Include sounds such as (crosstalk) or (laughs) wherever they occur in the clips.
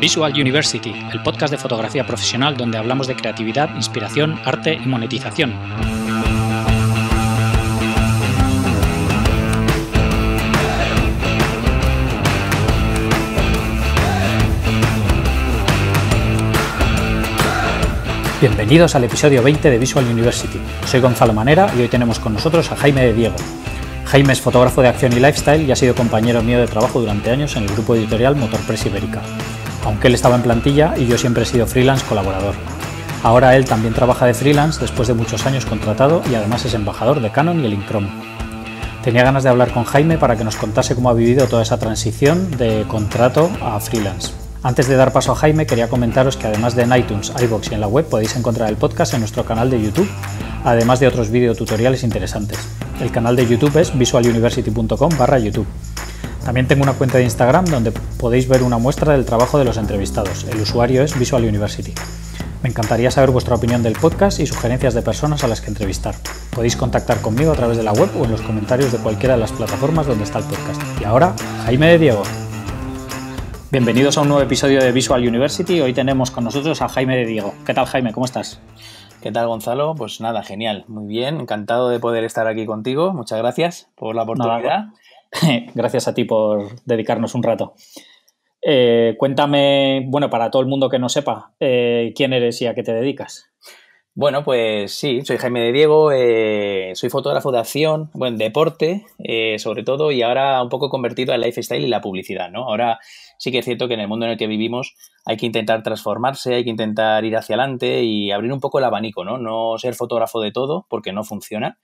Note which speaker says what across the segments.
Speaker 1: Visual University, el podcast de fotografía profesional donde hablamos de creatividad, inspiración, arte y monetización. Bienvenidos al episodio 20 de Visual University. Soy Gonzalo Manera y hoy tenemos con nosotros a Jaime de Diego. Jaime es fotógrafo de acción y lifestyle y ha sido compañero mío de trabajo durante años en el grupo editorial Motorpress Ibérica aunque él estaba en plantilla y yo siempre he sido freelance colaborador. Ahora él también trabaja de freelance después de muchos años contratado y además es embajador de Canon y el Incrom. Tenía ganas de hablar con Jaime para que nos contase cómo ha vivido toda esa transición de contrato a freelance. Antes de dar paso a Jaime, quería comentaros que además de en iTunes, iBox y en la web podéis encontrar el podcast en nuestro canal de YouTube, además de otros videotutoriales interesantes. El canal de YouTube es visualuniversity.com/youtube. También tengo una cuenta de Instagram donde podéis ver una muestra del trabajo de los entrevistados. El usuario es Visual University. Me encantaría saber vuestra opinión del podcast y sugerencias de personas a las que entrevistar. Podéis contactar conmigo a través de la web o en los comentarios de cualquiera de las plataformas donde está el podcast. Y ahora, Jaime de Diego. Bienvenidos a un nuevo episodio de Visual
Speaker 2: University. Hoy tenemos con nosotros a Jaime de Diego. ¿Qué tal, Jaime? ¿Cómo estás? ¿Qué tal, Gonzalo? Pues nada, genial, muy bien, encantado de poder estar aquí contigo. Muchas gracias por la oportunidad.
Speaker 1: (laughs) Gracias a ti por dedicarnos un rato. Eh, cuéntame, bueno, para todo el mundo que no sepa, eh, quién eres y a qué te dedicas.
Speaker 2: Bueno, pues sí, soy Jaime de Diego, eh, soy fotógrafo de acción, bueno, deporte sobre todo, y ahora un poco convertido al lifestyle y la publicidad, ¿no? Ahora sí que es cierto que en el mundo en el que vivimos hay que intentar transformarse, hay que intentar ir hacia adelante y abrir un poco el abanico, ¿no? No ser fotógrafo de todo, porque no funciona,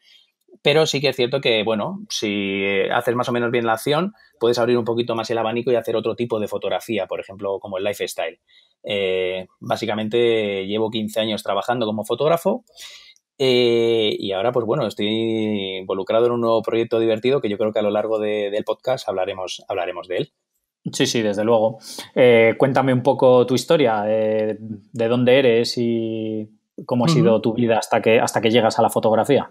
Speaker 2: pero sí que es cierto que, bueno, si haces más o menos bien la acción, puedes abrir un poquito más el abanico y hacer otro tipo de fotografía, por ejemplo, como el lifestyle. Eh, básicamente llevo 15 años trabajando como fotógrafo eh, y ahora, pues bueno, estoy involucrado en un nuevo proyecto divertido que yo creo que a lo largo del podcast hablaremos, hablaremos de él. Sí, sí, desde
Speaker 1: luego. Eh, cuéntame un poco tu historia, de dónde eres y cómo ha sido tu vida hasta que, hasta que llegas a la fotografía.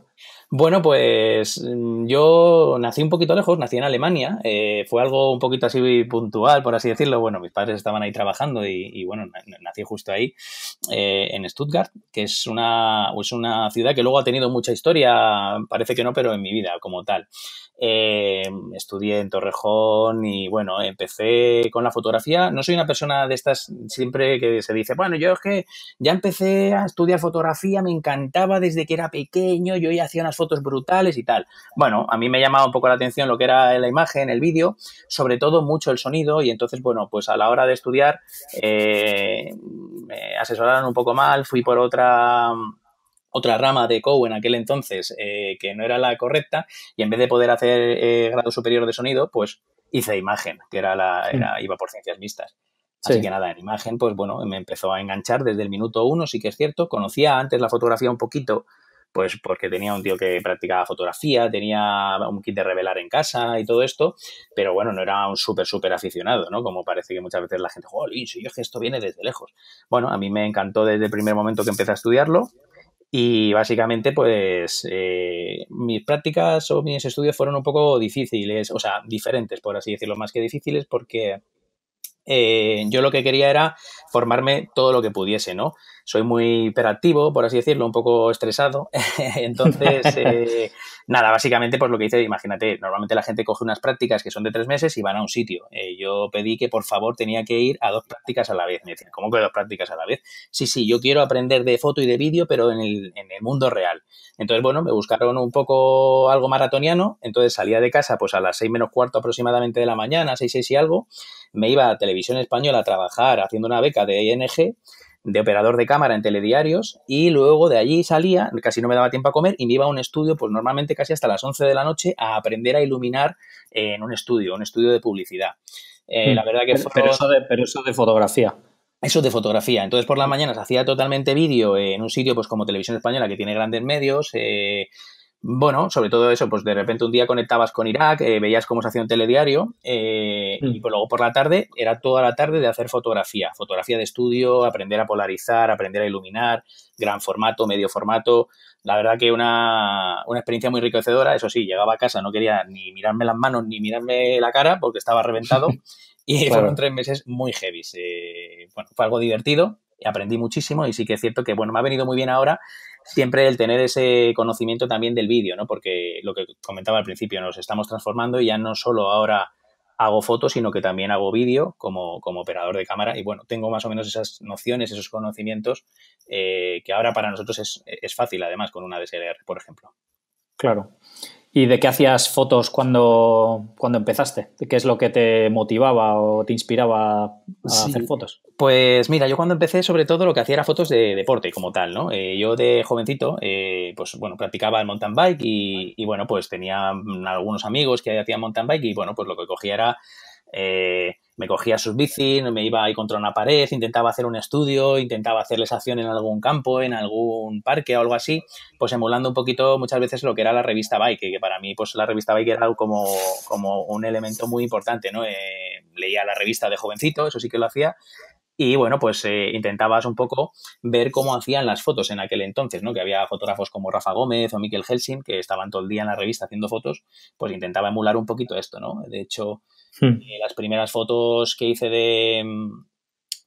Speaker 2: Bueno, pues mm, yo nací un poquito lejos, nací en Alemania, eh, fue algo un poquito así puntual, por así decirlo. Bueno, mis padres estaban ahí trabajando y, bueno, nací justo ahí, eh, en Stuttgart, que es es una ciudad que luego ha tenido mucha historia, parece que no, pero en mi vida como tal. Eh, estudié en Torrejón y bueno, empecé con la fotografía. No soy una persona de estas siempre que se dice, bueno, yo es que ya empecé a estudiar fotografía, me encantaba desde que era pequeño, yo ya hacía unas fotos brutales y tal. Bueno, a mí me llamaba un poco la atención lo que era la imagen, el vídeo, sobre todo mucho el sonido y entonces, bueno, pues a la hora de estudiar eh, me asesoraron un poco mal, fui por otra otra rama de COU en aquel entonces eh, que no era la correcta y en vez de poder hacer eh, grado superior de sonido, pues hice imagen, que era la iba por ciencias mixtas. Así que nada, en imagen, pues bueno, me empezó a enganchar desde el minuto uno, sí que es cierto. Conocía antes la fotografía un poquito, pues porque tenía un tío que practicaba fotografía, tenía un kit de revelar en casa y todo esto, pero bueno, no era un súper, súper aficionado, ¿no? Como parece que muchas veces la gente, jolín, si yo es que esto viene desde lejos. Bueno, a mí me encantó desde el primer momento que empecé a estudiarlo y básicamente, pues, eh, mis prácticas o mis estudios fueron un poco difíciles, o sea, diferentes, por así decirlo, más que difíciles, porque eh, yo lo que quería era formarme todo lo que pudiese, ¿no? Soy muy hiperactivo, por así decirlo, un poco estresado. (laughs) Entonces, (laughs) eh, Nada, básicamente, pues lo que hice, imagínate, normalmente la gente coge unas prácticas que son de tres meses y van a un sitio. Eh, yo pedí que por favor tenía que ir a dos prácticas a la vez. Me decían, ¿cómo que dos prácticas a la vez? Sí, sí, yo quiero aprender de foto y de vídeo, pero en el, en el mundo real. Entonces, bueno, me buscaron un poco algo maratoniano. Entonces salía de casa pues a las seis menos cuarto aproximadamente de la mañana, seis, seis y algo. Me iba a Televisión Española a trabajar haciendo una beca de ING de operador de cámara en telediarios y luego de allí salía, casi no me daba tiempo a comer y me iba a un estudio, pues normalmente casi hasta las 11 de la noche, a aprender a iluminar en un estudio, un estudio de publicidad. Eh, la mm. verdad que pero, pero, eso de, pero eso de fotografía. Eso de fotografía. Entonces, por las mm. mañanas hacía totalmente vídeo en un sitio, pues como Televisión Española, que tiene grandes medios, eh, bueno, sobre todo eso, pues de repente un día conectabas con Irak, eh, veías cómo se hacía un telediario eh, y mm. luego por la tarde era toda la tarde de hacer fotografía, fotografía de estudio, aprender a polarizar, aprender a iluminar, gran formato, medio formato. La verdad que una, una experiencia muy enriquecedora, eso sí, llegaba a casa, no quería ni mirarme las manos ni mirarme la cara porque estaba reventado (laughs) y fueron tres meses muy heavy. Eh, fue algo divertido, aprendí muchísimo y sí que es cierto que, bueno, me ha venido muy bien ahora siempre el tener ese conocimiento también del vídeo, ¿no? Porque lo que comentaba al principio, nos estamos transformando y ya no solo ahora hago fotos, sino que también hago vídeo como, operador de cámara. Y bueno, tengo más o menos esas nociones, esos conocimientos, eh, que ahora para nosotros es, es fácil, además, con una DSLR, por ejemplo.
Speaker 1: Claro. ¿Y de qué hacías fotos cuando, cuando empezaste? ¿Qué es lo que te motivaba o te inspiraba a hacer fotos?
Speaker 2: Pues mira, yo cuando empecé, sobre todo lo que hacía era fotos de deporte como tal, ¿no? Eh, yo de jovencito, eh, pues bueno, practicaba el mountain bike y, bueno, pues tenía algunos amigos que hacían mountain bike y bueno, pues lo que cogía era. Eh, me cogía sus bicis, me iba ahí contra una pared, intentaba hacer un estudio, intentaba hacerles acción en algún campo, en algún parque o algo así, pues emulando un poquito muchas veces lo que era la revista Bike, que para mí pues la revista Bike era como, como un elemento muy importante, ¿no? Eh, leía la revista de jovencito, eso sí que lo hacía, y bueno, pues eh, intentabas un poco ver cómo hacían las fotos en aquel entonces, ¿no? Que había fotógrafos como Rafa Gómez o Miquel Helsing que estaban todo el día en la revista haciendo fotos, pues intentaba emular un poquito esto, ¿no? De hecho, Hmm. las primeras fotos que hice de,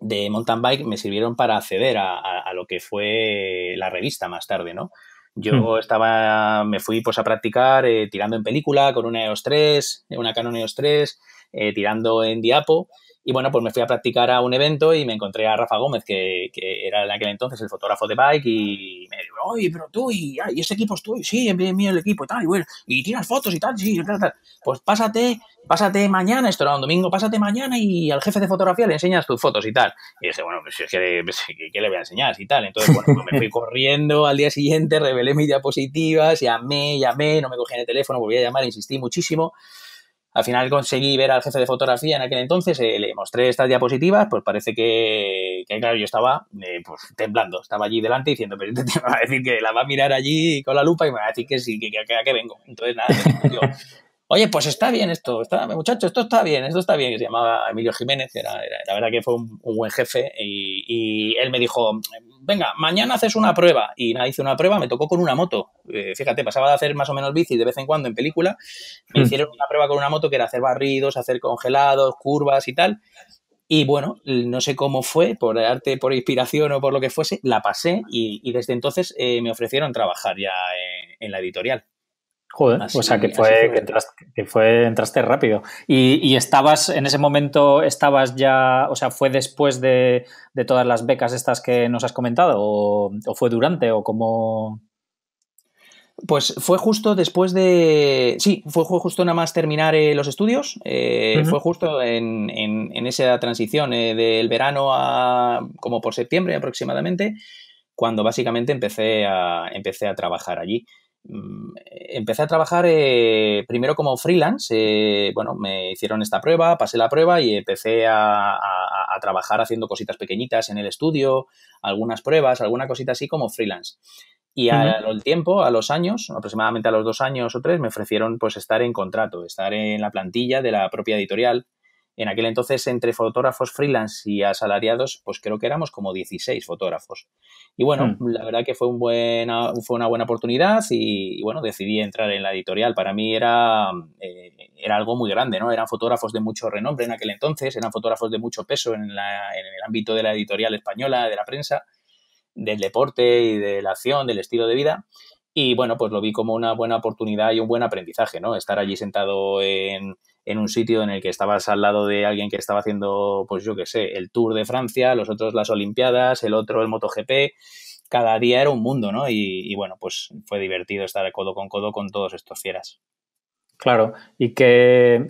Speaker 2: de mountain bike me sirvieron para acceder a, lo que fue la revista más tarde, ¿no? Yo hmm. estaba, me fui pues a practicar eh, tirando en película con una EOS 3, eh, una Canon EOS 3, eh, tirando en diapo y bueno, pues me fui a practicar a un evento y me encontré a Rafa Gómez, que, que era en aquel entonces el fotógrafo de bike, y me dijo, oye, pero tú, y, ah, ese equipo es tuyo, sí, mío el equipo y tal, y, bueno, y tiras fotos y tal, sí, tal, tal. Pues pásate, pásate mañana, esto era un domingo, pásate mañana y al jefe de fotografía le enseñas tus fotos y tal. Y dije, bueno, pues es que, pues, ¿qué le voy a enseñar? Y tal. Entonces, bueno, pues me fui corriendo al día siguiente, revelé mis diapositivas, llamé, llamé, no me cogían el teléfono, volví a llamar, insistí muchísimo. Al final conseguí ver al jefe de fotografía en aquel entonces, eh, le mostré estas diapositivas, pues parece que, claro, yo estaba eh, pues, temblando, estaba allí delante diciendo, pero intenta este a decir que la va a mirar allí con la lupa y me va a decir que sí, que, que, vengo. Entonces, nada, yo, oye, pues está bien esto, está, muchacho, esto está bien, esto está bien, se llamaba Emilio Jiménez, era, era la verdad que fue un, buen jefe y, él me dijo, venga, mañana haces una prueba. Y nada, hice una prueba, me tocó con una moto. Eh, fíjate, pasaba de hacer más o menos bici de vez en cuando en película. Me hmm. hicieron una prueba con una moto que era hacer barridos, hacer congelados, curvas y tal. Y bueno, no sé cómo fue, por arte, por inspiración o por lo que fuese, la pasé y, desde entonces eh, me ofrecieron trabajar ya eh, en la editorial.
Speaker 1: Joder, o sea que fue, Que, entraste, rápido. Y, estabas, en ese momento, estabas ya, o sea, ¿fue después de, todas las becas estas que nos has comentado? ¿O, fue durante? ¿O cómo...?
Speaker 2: Pues fue justo después de. Sí, fue justo nada más terminar eh, los estudios. Eh, fue justo en, esa transición eh, del verano a. como por septiembre aproximadamente, cuando básicamente empecé a, empecé a trabajar allí. Mm, empecé a trabajar eh, primero como freelance. Eh, bueno, me hicieron esta prueba, pasé la prueba y empecé a, trabajar haciendo cositas pequeñitas en el estudio, algunas pruebas, alguna cosita así como freelance. Y al, tiempo, a los años, aproximadamente a los dos años o tres, me ofrecieron pues estar en contrato, estar en la plantilla de la propia editorial en aquel entonces, entre fotógrafos freelance y asalariados, pues creo que éramos como 16 fotógrafos. Y bueno, hmm. la verdad que fue, una buena oportunidad y, bueno, decidí entrar en la editorial. Para mí eh, era, algo muy grande, ¿no? Eran fotógrafos de mucho renombre en aquel entonces, eran fotógrafos de mucho peso en, en el ámbito de la editorial española, de la prensa, del deporte y de la acción, del estilo de vida. Y bueno, pues lo vi como una buena oportunidad y un buen aprendizaje, ¿no? Estar allí sentado en en un sitio en el que estabas al lado de alguien que estaba haciendo, pues yo qué sé, el Tour de Francia, los otros las Olimpiadas, el otro el MotoGP. Cada día era un mundo, ¿no? Y, bueno, pues fue divertido estar codo con codo con todos estos fieras.
Speaker 1: Claro, y qué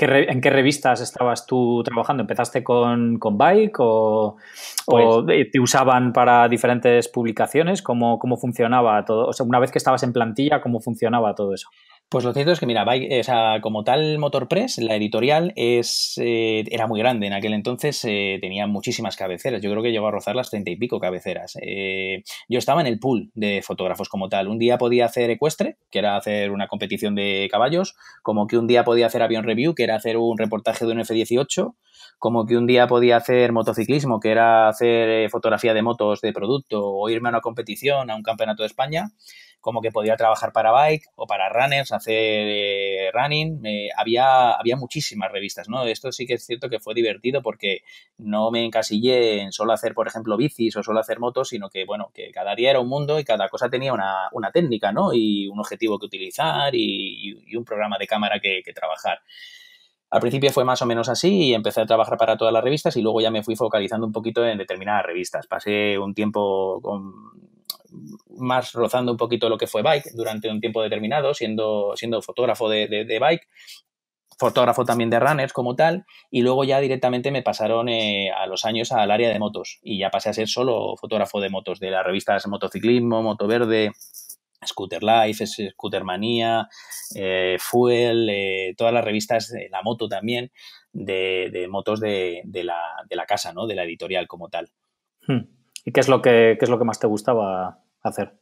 Speaker 1: ¿En qué revistas estabas tú trabajando? ¿Empezaste con, Bike o,
Speaker 2: pues
Speaker 1: te usaban para diferentes publicaciones? ¿Cómo, ¿Cómo funcionaba
Speaker 2: todo? O sea, una vez que estabas en plantilla, ¿cómo funcionaba todo eso? Pues lo cierto es que, mira, eh, como tal MotorPress, la editorial es, eh, era muy grande. En aquel entonces eh, tenía muchísimas cabeceras. Yo creo que llegó a rozar las treinta y pico cabeceras. yo estaba en el pool de fotógrafos como tal. Un día podía hacer ecuestre, que era hacer una competición de caballos, como que un día podía hacer avión review, que era hacer un reportaje de un F-18, como que un día podía hacer motociclismo, que era hacer eh, fotografía de motos de producto, o irme a una competición, a un campeonato de España, como que podía trabajar para Bike o para Runners, hacer eh, running. había, había muchísimas revistas, ¿no? Esto sí que es cierto que fue divertido porque no me encasillé en solo hacer, por ejemplo, bicis o solo hacer motos, sino que, bueno, que cada día era un mundo y cada cosa tenía una, técnica, ¿no? Y un objetivo que utilizar y, un programa de cámara que trabajar. Al principio fue más o menos así y empecé a trabajar para todas las revistas y luego ya me fui focalizando un poquito en determinadas revistas. Pasé un tiempo con, más rozando un poquito lo que fue Bike durante un tiempo determinado, siendo, siendo fotógrafo de, Bike, fotógrafo también de runners como tal, y luego ya directamente me pasaron eh, a los años al área de motos y ya pasé a ser solo fotógrafo de motos, de las revistas Motociclismo, Moto Verde, Scooter Life, Scooter Manía, eh, Fuel, eh, todas las revistas, la moto también, de, de motos de, de, la, de, la, casa, ¿no? De la editorial como tal.
Speaker 1: Hmm. ¿Y qué es lo que, qué es lo que más te gustaba hacer?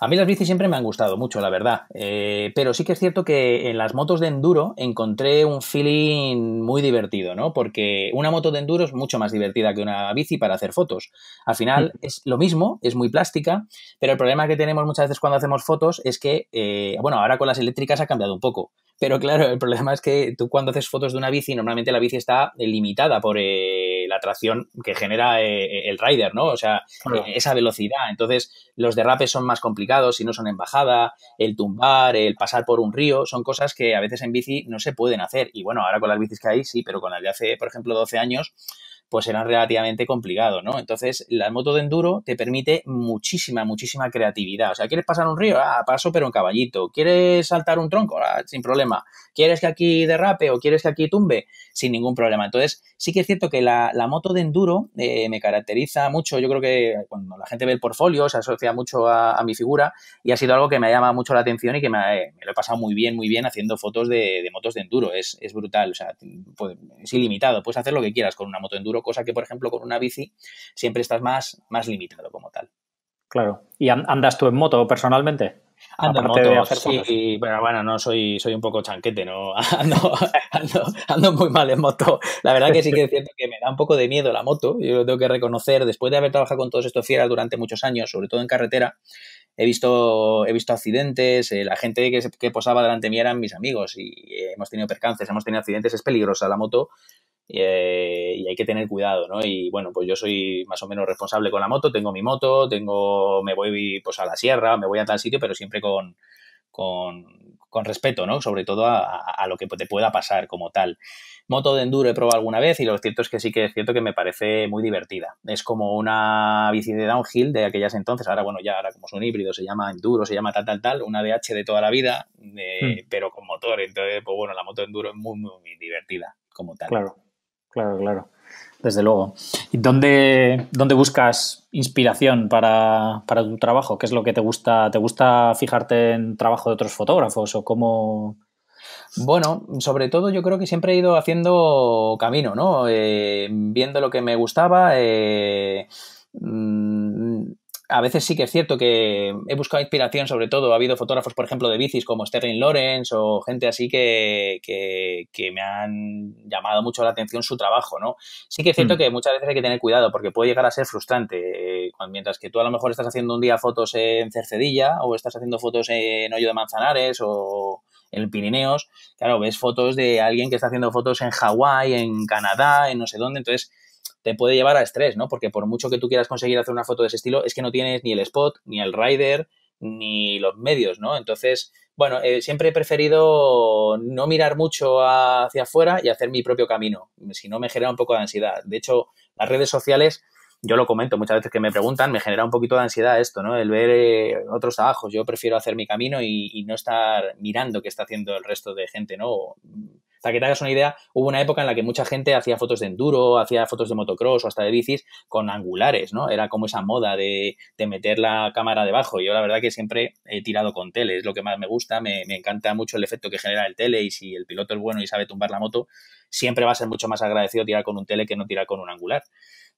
Speaker 2: A mí las bicis siempre me han gustado mucho, la verdad. Eh, pero sí que es cierto que en las motos de enduro encontré un feeling muy divertido, ¿no? Porque una moto de enduro es mucho más divertida que una bici para hacer fotos. Al final es lo mismo, es muy plástica, pero el problema que tenemos muchas veces cuando hacemos fotos es que, eh, bueno, ahora con las eléctricas ha cambiado un poco. Pero claro, el problema es que tú cuando haces fotos de una bici, normalmente la bici está limitada por... Eh, atracción que genera eh, eh, el rider, ¿no? O sea, eh, esa velocidad. Entonces, los derrapes son más complicados si no son en bajada, el tumbar, el pasar por un río, son cosas que a veces en bici no se pueden hacer. Y bueno, ahora con las bicis que hay, sí, pero con las de hace, por ejemplo, 12 años, pues eran relativamente complicados, ¿no? Entonces, la moto de enduro te permite muchísima, muchísima creatividad. O sea, ¿quieres pasar un río? Ah, paso, pero en caballito. ¿Quieres saltar un tronco? Ah, sin problema. ¿Quieres que aquí derrape o quieres que aquí tumbe? Sin ningún problema. Entonces, sí que es cierto que la, moto de enduro eh, me caracteriza mucho. Yo creo que cuando la gente ve el portfolio se asocia mucho a, mi figura y ha sido algo que me ha llamado mucho la atención y que me, eh, lo he pasado muy bien, muy bien haciendo fotos de, motos de enduro. Es, brutal, o sea, pues, es ilimitado. Puedes hacer lo que quieras con una moto de enduro cosa que, por ejemplo, con una bici siempre estás más, más limitado como tal.
Speaker 1: Claro. ¿Y andas tú en moto personalmente? Ando en moto, sí,
Speaker 2: pero bueno, no soy, soy un poco chanquete, ¿no? (laughs) Ando, muy mal en moto. La verdad que sí que es cierto que me da un poco de miedo la moto, yo lo tengo que reconocer, después de haber trabajado con todos estos fieras durante muchos años, sobre todo en carretera, he visto, he visto accidentes, eh, la gente que, posaba delante de mí eran mis amigos y eh, hemos tenido percances, hemos tenido accidentes, es peligrosa la moto eh, y, hay que tener cuidado, ¿no? Y bueno, pues yo soy más o menos responsable con la moto, tengo mi moto, tengo, me voy pues a la sierra, me voy a tal sitio, pero siempre con, con, respeto, ¿no? Sobre todo a, lo que te pueda pasar como tal. Moto de enduro he probado alguna vez y lo cierto es que sí que es cierto que me parece muy divertida. Es como una bici de downhill de aquellas entonces, ahora bueno, ya ahora como es un híbrido, se llama enduro, se llama tal, tal, tal, una DH de toda la vida, eh, hmm. pero con motor. Entonces, pues bueno, la moto de enduro es muy, muy, muy divertida como tal.
Speaker 1: Claro. Claro, claro. Desde luego. ¿Y dónde, dónde buscas inspiración para, para, tu trabajo? ¿Qué es lo que te gusta?
Speaker 2: ¿Te gusta fijarte en trabajo de otros fotógrafos o cómo...? Bueno, sobre todo yo creo que siempre he ido haciendo camino, ¿no? Eh, viendo lo que me gustaba, eh, mm, a veces sí que es cierto que he buscado inspiración, sobre todo. Ha habido fotógrafos, por ejemplo, de bicis como Sterling Lawrence o gente así que, que, me han llamado mucho la atención su trabajo, ¿no? Sí que es cierto mm. que muchas veces hay que tener cuidado porque puede llegar a ser frustrante. Eh, mientras que tú a lo mejor estás haciendo un día fotos en Cercedilla o estás haciendo fotos en Hoyo de Manzanares o en Pirineos, claro, ves fotos de alguien que está haciendo fotos en Hawái, en Canadá, en no sé dónde, entonces te puede llevar a estrés, ¿no? Porque por mucho que tú quieras conseguir hacer una foto de ese estilo, es que no tienes ni el spot, ni el rider, ni los medios, ¿no? Entonces, bueno, eh, siempre he preferido no mirar mucho hacia afuera y hacer mi propio camino, si no me genera un poco de ansiedad. De hecho, las redes sociales, yo lo comento muchas veces que me preguntan, me genera un poquito de ansiedad esto, ¿no? El ver eh, otros trabajos, yo prefiero hacer mi camino y, no estar mirando qué está haciendo el resto de gente, ¿no? Hasta que te hagas una idea, hubo una época en la que mucha gente hacía fotos de enduro, hacía fotos de motocross o hasta de bicis con angulares, ¿no? Era como esa moda de, meter la cámara debajo. Yo la verdad que siempre he tirado con tele, es lo que más me gusta, me, me encanta mucho el efecto que genera el tele y si el piloto es bueno y sabe tumbar la moto, siempre va a ser mucho más agradecido tirar con un tele que no tirar con un angular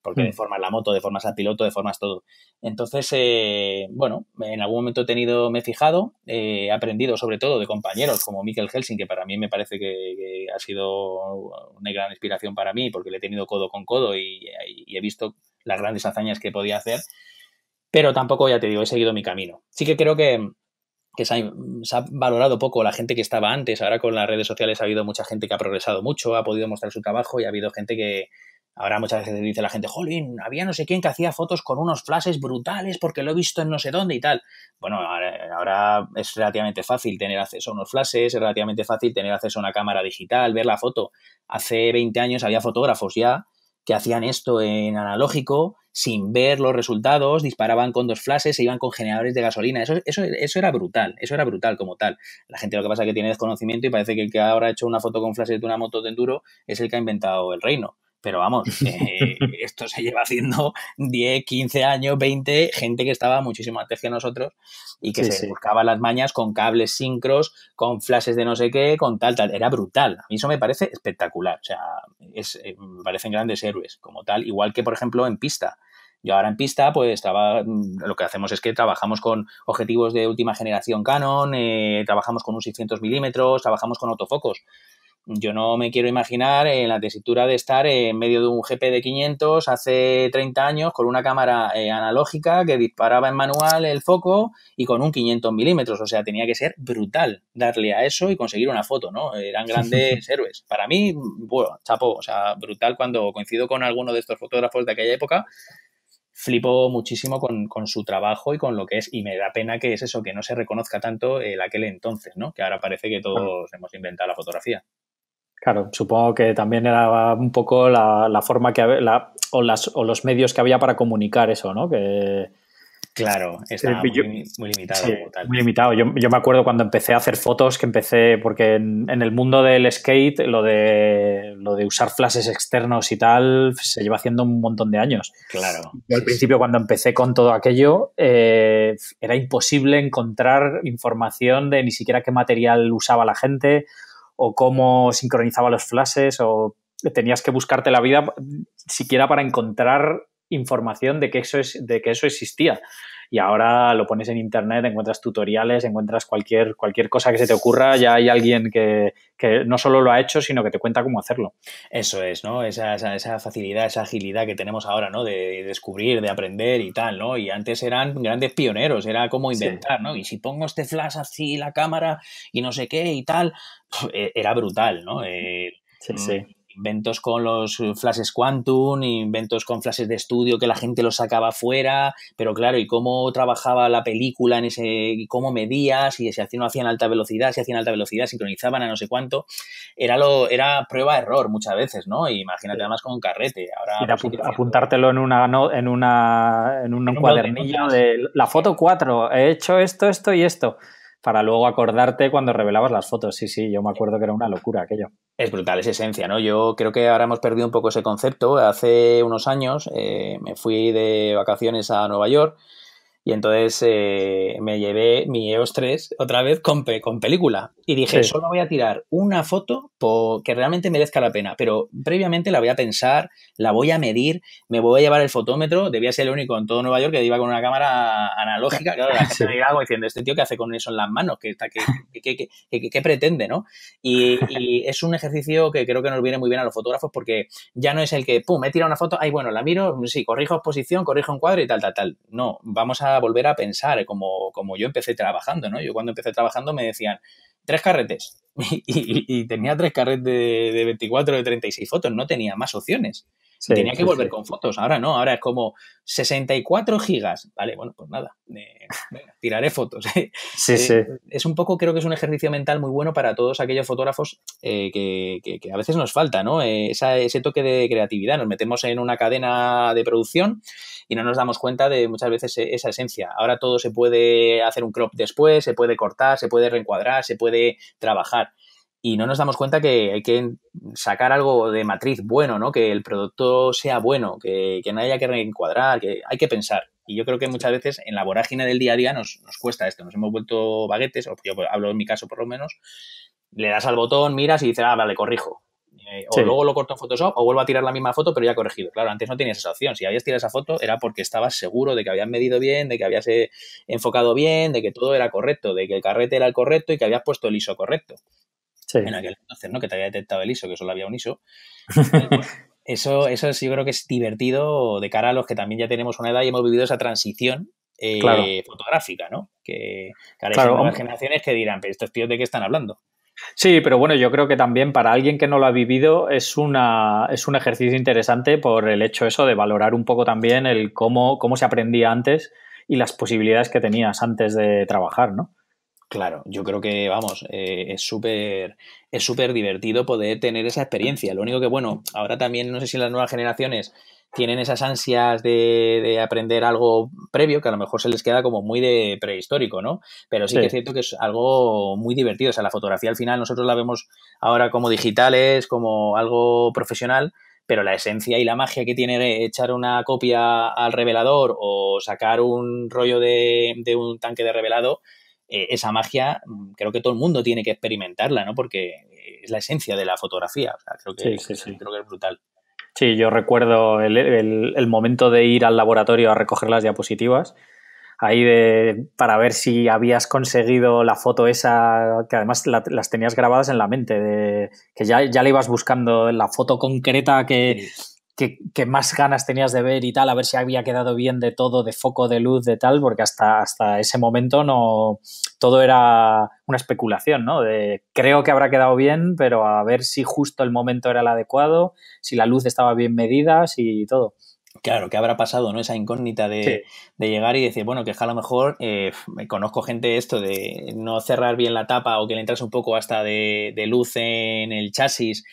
Speaker 2: porque de hmm. deformas la moto, deformas al piloto, formas todo. Entonces, eh, bueno, en algún momento he tenido, me he fijado, eh, he aprendido sobre todo de compañeros como Mikel Helsing, que para mí me parece que, ha sido una gran inspiración para mí, porque le he tenido codo con codo y, he visto las grandes hazañas que podía hacer, pero tampoco, ya te digo, he seguido mi camino. Sí que creo que, se ha, valorado poco la gente que estaba antes. Ahora con las redes sociales ha habido mucha gente que ha progresado mucho, ha podido mostrar su trabajo y ha habido gente que, Ahora muchas veces dice la gente, jolín, había no sé quién que hacía fotos con unos flashes brutales porque lo he visto en no sé dónde y tal. Bueno, ahora es relativamente fácil tener acceso a unos flashes, es relativamente fácil tener acceso a una cámara digital, ver la foto. Hace 20 años había fotógrafos ya que hacían esto en analógico sin ver los resultados, disparaban con dos flashes, se iban con generadores de gasolina. Eso, eso, eso era brutal, eso era brutal como tal. La gente lo que pasa es que tiene desconocimiento y parece que el que ahora ha hecho una foto con flashes de una moto de enduro es el que ha inventado el reino pero vamos, (laughs) eh, esto se lleva haciendo 10, 15 años, 20, gente que estaba muchísimo antes que nosotros y que se buscaba las mañas con cables sincros, con flashes de no sé qué, con tal, tal. Era brutal. A mí eso me parece espectacular. O sea, eh, parecen grandes héroes como tal. Igual que, por ejemplo, en pista. Yo ahora en pista, pues estaba mm, lo que hacemos es que trabajamos con objetivos de última generación Canon, eh, trabajamos con un 600 milímetros, trabajamos con autofocos yo no me quiero imaginar en eh, la tesitura de estar en medio de un GP de 500 hace 30 años con una cámara eh, analógica que disparaba en manual el foco y con un 500 milímetros. O sea, tenía que ser brutal darle a eso y conseguir una foto, ¿no? Eran (laughs) grandes héroes. Para mí, bueno, chapo, o sea, brutal cuando coincido con alguno de estos fotógrafos de aquella época. Flipo muchísimo con, con su trabajo y con lo que es, y me da pena que es eso, que no se reconozca tanto en aquel entonces, ¿no? Que ahora parece que todos hemos inventado la fotografía.
Speaker 1: Claro, supongo que también era un poco la, forma que o, los medios que había para comunicar eso, ¿no? Claro,
Speaker 2: está muy, limitado.
Speaker 1: Muy limitado. Yo, me acuerdo cuando empecé a hacer fotos, que empecé, porque en, el mundo del skate, lo de, usar flashes externos y tal, se lleva haciendo un montón de años. Claro. al principio, cuando empecé con todo aquello, eh, era imposible encontrar información de ni siquiera qué material usaba la gente o cómo sincronizaba los flashes o tenías que buscarte la vida siquiera para encontrar información de que eso, es, de que eso existía y ahora lo pones en internet, encuentras tutoriales, encuentras cualquier, cualquier cosa que se te ocurra, ya hay alguien que, no solo lo
Speaker 2: ha hecho, sino que te cuenta cómo hacerlo. Eso es, ¿no? Esa, esa, facilidad, esa agilidad que tenemos ahora, ¿no? De, descubrir, de aprender y tal, ¿no? Y antes eran grandes pioneros, era como inventar, ¿no? Y si pongo este flash así, la cámara y no sé qué y tal, (laughs) e, era brutal, ¿no? Eh, sí, sí. Mm, inventos con los eh, flashes quantum, inventos con flashes de estudio que la gente los sacaba fuera, pero claro, y cómo trabajaba la película en ese, cómo medía, si se hacían, no hacían alta velocidad, si hacían alta velocidad, sincronizaban a no sé cuánto, era lo, era prueba error muchas veces, ¿no? imagínate además con un carrete. Ahora,
Speaker 1: pues, apuntártelo en una en una en en un cuadernillo de la foto 4, he hecho esto, esto y esto para luego acordarte cuando revelabas las fotos. Sí, sí, yo me acuerdo que era una locura aquello.
Speaker 2: Es brutal, es esencia, ¿no? Yo creo que ahora hemos perdido un poco ese concepto. Hace unos años eh, me fui de vacaciones a Nueva York y entonces eh, me llevé mi EOS 3 otra vez con, con película. Y dije, solo voy a tirar una foto que realmente merezca la pena. Pero previamente la voy a pensar, la voy a medir, me voy a llevar el fotómetro. Debía ser el único en todo Nueva York que iba con una cámara analógica. Claro, la gente (laughs) diciendo, ¿este tío qué hace con eso en las manos? ¿Qué, qué, qué, qué, qué pretende? ¿no? Y, es un ejercicio que creo que nos viene muy bien a los fotógrafos porque ya no es el que, pum, me he tirado una foto, ay, bueno, la miro, sí, corrijo exposición, corrijo encuadre y tal, tal, tal. No, vamos a volver a pensar, como, yo empecé trabajando, ¿no? Yo cuando empecé trabajando me decían, tres carretes. (laughs) Y, tenía tres carretes de, de, 24 de 36 fotos, no tenía más opciones. Tenía que volver con fotos, ahora no, ahora es como 64 gigas. Vale, bueno, pues nada, tiraré fotos. ¿eh? Eh, es un poco, creo que es un ejercicio mental muy bueno para todos aquellos fotógrafos eh, que, a veces nos falta, ¿no? ese toque de creatividad. Nos metemos en una cadena de producción y no nos damos cuenta de muchas veces esa esencia. Ahora todo se puede hacer un crop después, se puede cortar, se puede reencuadrar, se puede trabajar y no nos damos cuenta que hay que sacar algo de matriz bueno, ¿no? Que el producto sea bueno, que, no haya que reencuadrar, que hay que pensar. Y yo creo que muchas veces en la vorágine del día a día nos, cuesta esto, nos hemos vuelto baguetes, o yo hablo en mi caso por lo menos, le das al botón, miras y dices, ah, vale, corrijo. Eh, o luego lo corto en Photoshop o vuelvo a tirar la misma foto pero ya corregido. Claro, antes no tenías esa opción. Si habías tirado esa foto era porque estabas seguro de que habías medido bien, de que habías eh, enfocado bien, de que todo era correcto, de que el carrete era el correcto y que habías puesto el ISO correcto. En aquel entonces, ¿no? Que te había detectado el ISO, que solo había un ISO. (laughs) eso, eso es, creo que es divertido de cara a los que también ya tenemos una edad y hemos vivido esa transición eh, fotográfica, ¿no? Que, que claro, hay nuevas generaciones que dirán, pero estos tíos de qué están hablando.
Speaker 1: Sí, pero bueno, yo
Speaker 2: creo que también para
Speaker 1: alguien que no lo ha vivido es, una, es un ejercicio interesante por el hecho eso de valorar un poco también el cómo, cómo se aprendía antes y las posibilidades que tenías antes de
Speaker 2: trabajar, ¿no? Claro, yo creo que, vamos, eh, es súper es súper divertido poder tener esa experiencia. Lo único que, bueno, ahora también no sé si las nuevas generaciones tienen esas ansias de, de, aprender algo previo, que a lo mejor se les queda como muy de prehistórico, ¿no? Pero sí, que es cierto que es algo muy divertido. O sea, la fotografía al final nosotros la vemos ahora como digitales, como algo profesional, pero la esencia y la magia que tiene echar una copia al revelador o sacar un rollo de, de un tanque de revelado eh, esa magia mm, creo que todo el mundo tiene que experimentarla, ¿no? Porque eh, es la esencia de la fotografía, creo, que, sí, es brutal.
Speaker 1: Sí, yo recuerdo el, momento de ir al laboratorio a recoger las diapositivas, ahí de, para ver si habías conseguido la foto esa, que además las tenías grabadas en la mente, de, que ya, le ibas buscando la foto concreta que que, más ganas tenías de ver y tal, a ver si había quedado bien de todo, de foco, de luz, de tal, porque hasta, hasta ese momento no todo era una especulación, ¿no? De creo que habrá quedado bien, pero a ver
Speaker 2: si justo el momento era el adecuado, si la luz estaba bien medida, si todo. Claro, ¿qué habrá pasado, no? Esa incógnita de, llegar y decir, bueno, que a lo mejor eh, me conozco gente esto de no cerrar bien la tapa o que le entras un poco hasta de, de luz en el chasis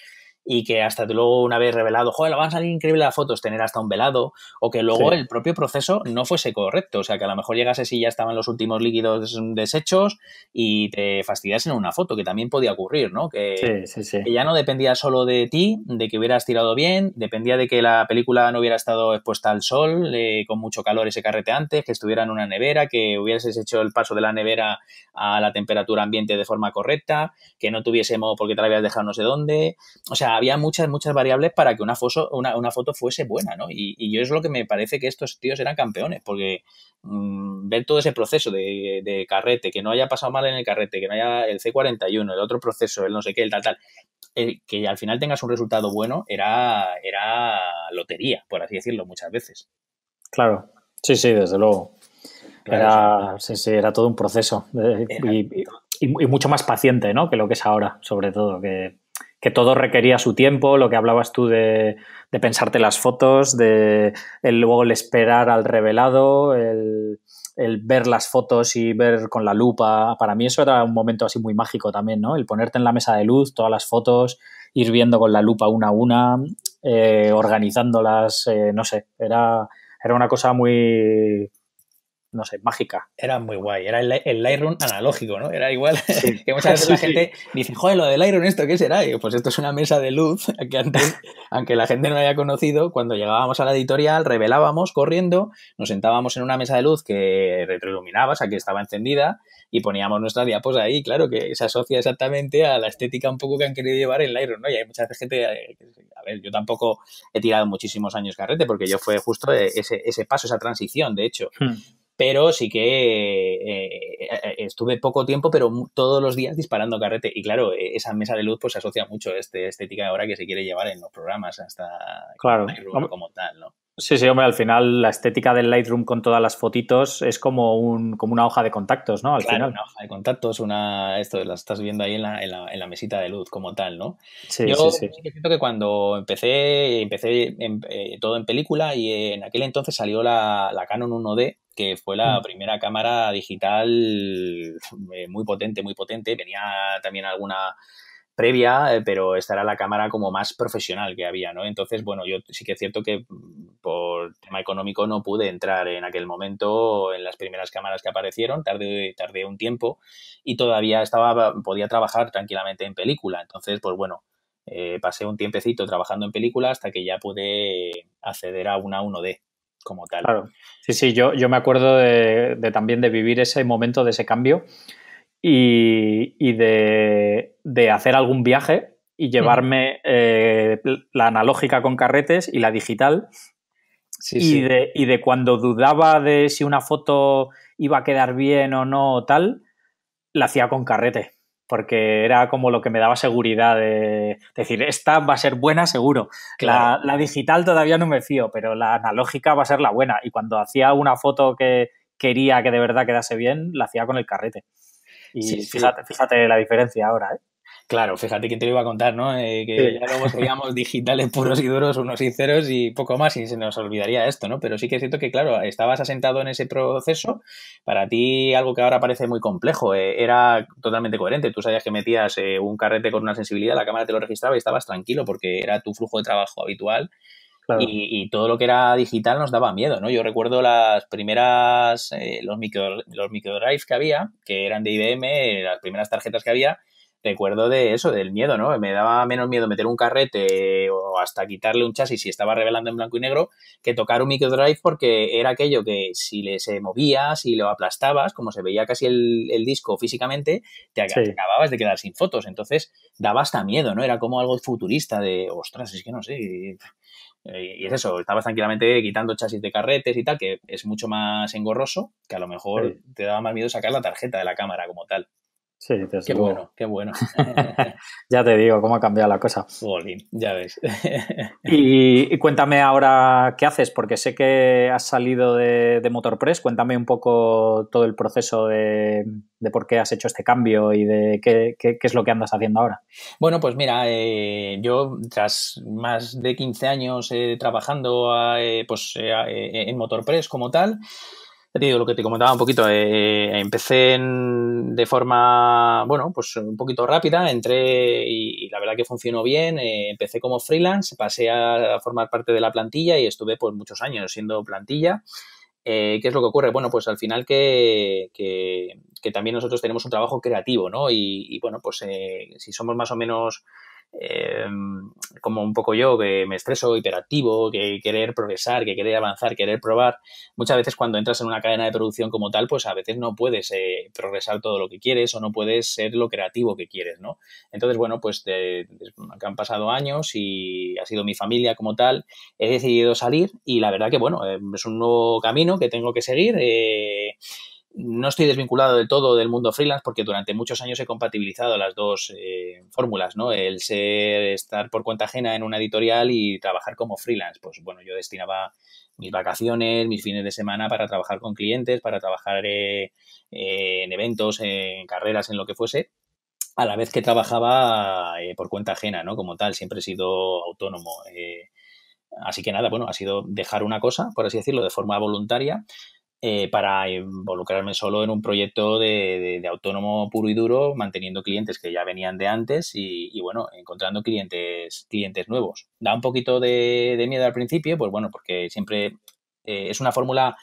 Speaker 2: y que hasta luego una vez revelado, joder, van a salir increíbles las fotos, tener hasta un velado, o que luego el propio proceso no fuese correcto, o sea, que a lo mejor llegase si ya estaban los últimos líquidos deshechos y te fastidiasen una foto, que también podía ocurrir, ¿no? Que, ya no dependía solo de ti, de que hubieras tirado bien, dependía de que la película no hubiera estado expuesta al sol, eh, con mucho calor ese carrete antes que estuviera en una nevera, que hubieses hecho el paso de la nevera a la temperatura ambiente de forma correcta, que no tuviese porque te la habías dejado no sé dónde, o sea, había muchas, muchas variables para que una, foso, una, foto fuese buena, ¿no? Y, yo es lo que me parece que estos tíos eran campeones, porque mm, ver todo ese proceso de, carrete, que no haya pasado mal en el carrete, que no haya el C41, el otro proceso, el no sé qué, el tal, tal, que al final tengas un resultado bueno era, era lotería, por así decirlo, muchas veces.
Speaker 1: Claro, sí, sí, desde luego. era, sí, era todo un proceso. Eh, y, y mucho más paciente, ¿no? Que lo que es ahora, sobre todo, que que todo requería su tiempo, lo que hablabas tú de, de pensarte las fotos, de el, luego el esperar al revelado, el, ver las fotos y ver con la lupa. Para mí eso era un momento así muy mágico también, ¿no? El ponerte en la mesa de luz, todas las fotos, ir viendo con la lupa una a una, eh, organizándolas, eh, no sé, era, era una cosa muy no sé, mágica.
Speaker 2: Era muy guay, era el, el Lightroom analógico, ¿no? Era igual (laughs) que muchas veces la (laughs) gente dice, joder, lo del Lightroom, ¿esto qué será? pues esto es una mesa de luz (laughs) que antes, aunque la gente no haya conocido, cuando llegábamos a la editorial, revelábamos corriendo, nos sentábamos en una mesa de luz que retroiluminaba, o sea, que estaba encendida, y poníamos nuestra diapos pues ahí, claro, que se asocia exactamente a la estética un poco que han querido llevar en Lightroom, ¿no? Y hay mucha gente, eh, a ver, yo tampoco he tirado muchísimos años carrete, porque yo fue justo eh, ese, ese paso, esa transición, de hecho. Hmm pero sí que eh, eh, eh, estuve poco tiempo, pero todos los días disparando carrete. Y claro, e, esa mesa de luz pues asocia mucho a esta estética ahora que se quiere llevar en los programas hasta
Speaker 1: claro. Lightroom como tal, ¿no? Sí, sí, hombre, al final la estética del Lightroom con todas las fotitos es como, un, como una hoja de contactos, ¿no? Al final. una hoja de contactos,
Speaker 2: una, esto la estás viendo ahí en la, en la, mesita de luz como tal, ¿no? Sí, Yo sí, siento que cuando empecé, empecé todo en película y en aquel entonces salió la, la Canon 1D, que fue la mm. primera cámara digital eh, muy potente, muy potente. Venía también alguna previa, eh, pero esta era la cámara como más profesional que había, ¿no? Entonces, bueno, yo sí que es cierto que mm, por tema económico no pude entrar en aquel momento en las primeras cámaras que aparecieron, tardé, tardé un tiempo y todavía estaba, podía trabajar tranquilamente en película. Entonces, pues bueno, eh, pasé un tiempecito trabajando en película hasta que ya pude acceder a una 1D como tal.
Speaker 1: Claro. Sí, sí, yo, yo me acuerdo de, también de vivir ese momento de ese cambio y, de, hacer algún viaje y llevarme eh, la analógica con carretes y la digital. y, De, y de cuando dudaba de si una foto iba a quedar bien o no o tal, la hacía con carrete porque era como lo que me daba seguridad de, decir, esta va a ser buena seguro. La, digital todavía no me fío, pero la analógica va a ser la buena. Y cuando hacía una foto que quería que de verdad quedase bien, la hacía con el carrete.
Speaker 2: Y fíjate, fíjate la diferencia ahora. ¿eh? Claro, fíjate que te lo iba a contar, ¿no? Eh, que ya luego seríamos digitales puros y duros, unos y ceros y poco más y se nos olvidaría esto, ¿no? Pero sí que es cierto que, claro, estabas asentado en ese proceso, para ti algo que ahora parece muy complejo, eh, era totalmente coherente, tú sabías que metías eh, un carrete con una sensibilidad, la cámara te lo registraba y estabas tranquilo porque era tu flujo de trabajo habitual. Y, todo lo que era digital nos daba miedo, ¿no? Yo recuerdo las primeras, los, micro, los microdrives que había, que eran de IBM, las primeras tarjetas que había, recuerdo de eso, del miedo, ¿no? Me daba menos miedo meter un carrete o hasta quitarle un chasis si estaba revelando en blanco y negro que tocar un microdrive porque era aquello que si le se movía, si lo aplastabas, como se veía casi el, disco físicamente, te, acababas de quedar sin fotos. Entonces daba hasta miedo, ¿no? Era como algo futurista de, ostras, es que no sé. Y es eso, estabas tranquilamente quitando chasis de carretes y tal, que es mucho más engorroso, que a lo mejor te daba más miedo sacar la tarjeta de la cámara como tal.
Speaker 1: Sí, te Qué bueno,
Speaker 2: qué bueno. (laughs)
Speaker 1: ya te digo cómo ha cambiado la cosa. Bolín,
Speaker 2: ya ves. (laughs)
Speaker 1: y, cuéntame ahora qué haces, porque sé que has salido de, MotorPress. Cuéntame un poco todo el proceso de, por qué has hecho este cambio y de qué, es lo que andas haciendo ahora.
Speaker 2: Bueno, pues mira, eh, yo tras más de 15 años eh, trabajando eh, pues, en MotorPress como tal, lo que te comentaba un poquito, eh, eh, empecé de forma, bueno, pues un poquito rápida, entré y, la verdad que funcionó bien, eh, empecé como freelance, pasé a, formar parte de la plantilla y estuve pues muchos años siendo plantilla. ¿Qué es lo que ocurre? Bueno, pues al final que, también nosotros tenemos un trabajo creativo, ¿no? Y, bueno, pues si somos más o menos eh, como un poco yo, que me estreso, hiperactivo, que querer progresar, que querer avanzar, querer probar. Muchas veces cuando entras en una cadena de producción como tal, pues a veces no puedes eh, progresar todo lo que quieres o no puedes ser lo creativo que quieres, ¿no? Entonces, bueno, pues han pasado años y ha sido mi familia como tal, he decidido salir y la verdad que, bueno, eh, es un nuevo camino que tengo que seguir no estoy desvinculado del todo del mundo freelance porque durante muchos años he compatibilizado las dos eh, fórmulas, ¿no? El ser, estar por cuenta ajena en una editorial y trabajar como freelance. Pues bueno, yo destinaba mis vacaciones, mis fines de semana para trabajar con clientes, para trabajar eh, en eventos, en carreras, en lo que fuese, a la vez que trabajaba eh, por cuenta ajena, ¿no? Como tal, siempre he sido autónomo. Así que nada, bueno, ha sido dejar una cosa, por así decirlo, de forma voluntaria eh, para involucrarme solo en un proyecto de, autónomo puro y duro, manteniendo clientes que ya venían de antes y, bueno, encontrando clientes, clientes nuevos. Da un poquito de, miedo al principio, pues bueno, porque siempre eh, es una fórmula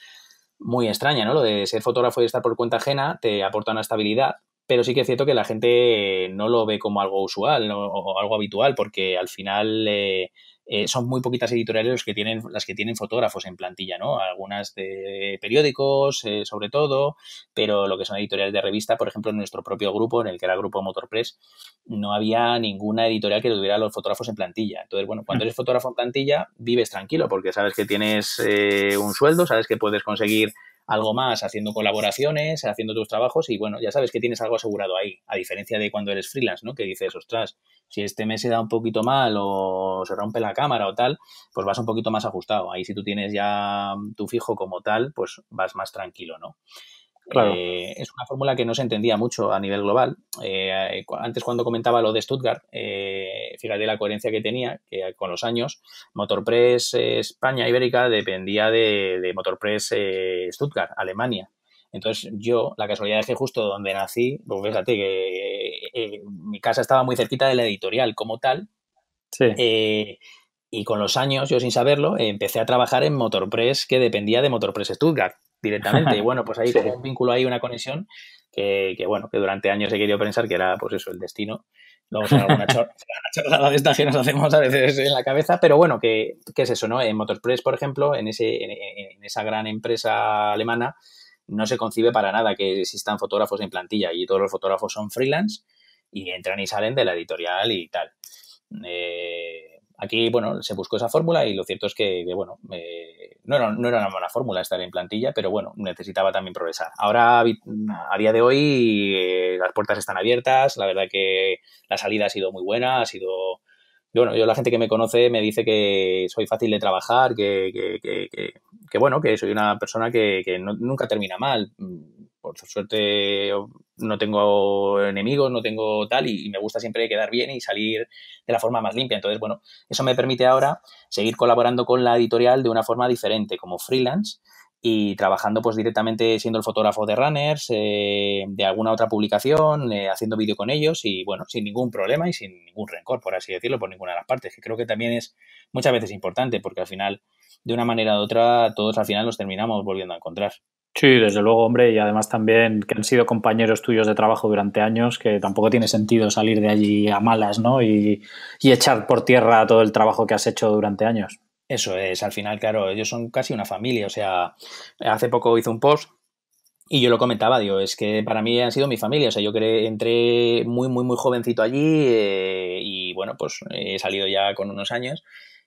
Speaker 2: muy extraña, ¿no? Lo de ser fotógrafo y estar por cuenta ajena te aporta una estabilidad, pero sí que es cierto que la gente no lo ve como algo usual o algo habitual, porque al final eh, eh, son muy poquitas editoriales que tienen, las que tienen fotógrafos en plantilla, ¿no? Algunas de periódicos, eh, sobre todo, pero lo que son editoriales de revista, por ejemplo, en nuestro propio grupo, en el que era el grupo Motorpress, no había ninguna editorial que tuviera los fotógrafos en plantilla. Entonces, bueno, cuando eres fotógrafo en plantilla, vives tranquilo porque sabes que tienes eh, un sueldo, sabes que puedes conseguir algo más haciendo colaboraciones, haciendo tus trabajos y bueno, ya sabes que tienes algo asegurado ahí, a diferencia de cuando eres freelance, ¿no? Que dices, ostras, si este mes se da un poquito mal o se rompe la cámara o tal, pues vas un poquito más ajustado. Ahí si tú tienes ya tu fijo como tal, pues vas más tranquilo, ¿no? Eh, es una fórmula que no se entendía mucho a nivel global. Eh, antes cuando comentaba lo de Stuttgart, eh, fíjate la coherencia que tenía, que con los años Motorpress España Ibérica dependía de, Motorpress Stuttgart, Alemania. Entonces yo, la casualidad es que justo donde nací, pues fíjate que mi casa estaba muy cerquita de la editorial como tal. y con los años, yo sin saberlo, empecé a trabajar en Motorpress que dependía de Motorpress Stuttgart directamente. y (laughs) bueno, pues hay un vínculo ahí, una conexión que, que, bueno, que durante años he querido pensar que era, pues eso, el destino. Luego será alguna (laughs) de estas que nos hacemos a veces en la cabeza, pero bueno, que, que es eso, ¿no? En Motorspress, por ejemplo, en, ese, esa gran empresa alemana, no se concibe para nada que existan fotógrafos en plantilla y todos los fotógrafos son freelance y entran y salen de la editorial y tal. Eh, Aquí, bueno, se buscó esa fórmula y lo cierto es que, bueno, no, era, no, era, una mala fórmula estar en plantilla, pero bueno, necesitaba también progresar. Ahora, a día de hoy, eh, las puertas están abiertas, la verdad que la salida ha sido muy buena, ha sido... Bueno, yo la gente que me conoce me dice que soy fácil de trabajar, que, que, que bueno, que soy una persona que, no, nunca termina mal por suerte no tengo enemigos, no tengo tal, y, me gusta siempre quedar bien y salir de la forma más limpia. Entonces, bueno, eso me permite ahora seguir colaborando con la editorial de una forma diferente, como freelance, y trabajando pues directamente siendo el fotógrafo de runners, eh, de alguna otra publicación, eh, haciendo vídeo con ellos y bueno, sin ningún problema y sin ningún rencor, por así decirlo, por ninguna de las partes, que creo que también es muchas veces importante porque al final, de una manera u otra, todos al final nos terminamos volviendo a encontrar.
Speaker 1: Sí, desde luego, hombre, y además también que han sido compañeros tuyos de trabajo durante años, que tampoco tiene sentido salir de allí a malas, ¿no? Y, echar por tierra todo el trabajo que has hecho durante años.
Speaker 2: Eso es, al final, claro, ellos son casi una familia, o sea, hace poco hice un post y yo lo comentaba, digo, es que para mí han sido mi familia, o sea, yo creé, entré muy, muy, muy jovencito allí eh, y bueno, pues he salido ya con unos años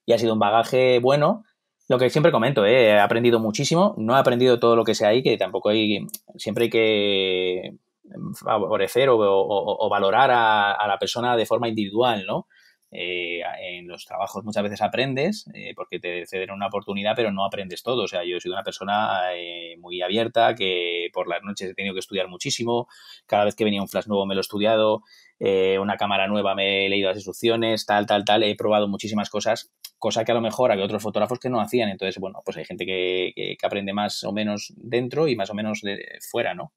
Speaker 2: y ha sido un bagaje bueno, lo que siempre comento, eh, he aprendido muchísimo, no he aprendido todo lo que sea ahí, que tampoco hay, siempre hay que mm, favorecer o, valorar a, la persona de forma individual, ¿no? Eh, en los trabajos muchas veces aprendes eh, porque te ceden una oportunidad, pero no aprendes todo. O sea, yo he sido una persona eh, muy abierta, que por las noches he tenido que estudiar muchísimo, cada vez que venía un flash nuevo me lo he estudiado, una cámara nueva me he leído las instrucciones, tal, tal, tal, he probado muchísimas cosas, cosa que a lo mejor había otros fotógrafos que no hacían. Entonces, bueno, pues hay gente que, que aprende más o menos dentro y más o menos de, fuera, ¿no?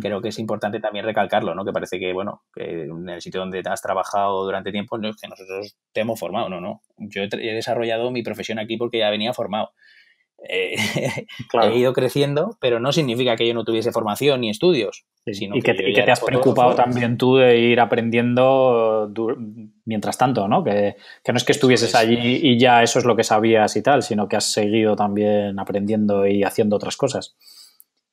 Speaker 2: creo que es importante también recalcarlo, ¿no? Que parece que, bueno, en el sitio donde has trabajado durante tiempo, no, que nosotros te hemos formado, no, no. Yo he, desarrollado mi profesión aquí porque ya venía formado. Eh, (laughs) he ido creciendo, pero no significa que yo no tuviese formación ni estudios. y que, te has preocupado también
Speaker 1: tú de ir aprendiendo mientras tanto, ¿no? Que, no es que estuvieses allí y ya eso es lo que sabías y tal, sino que has seguido también
Speaker 2: aprendiendo y haciendo otras cosas.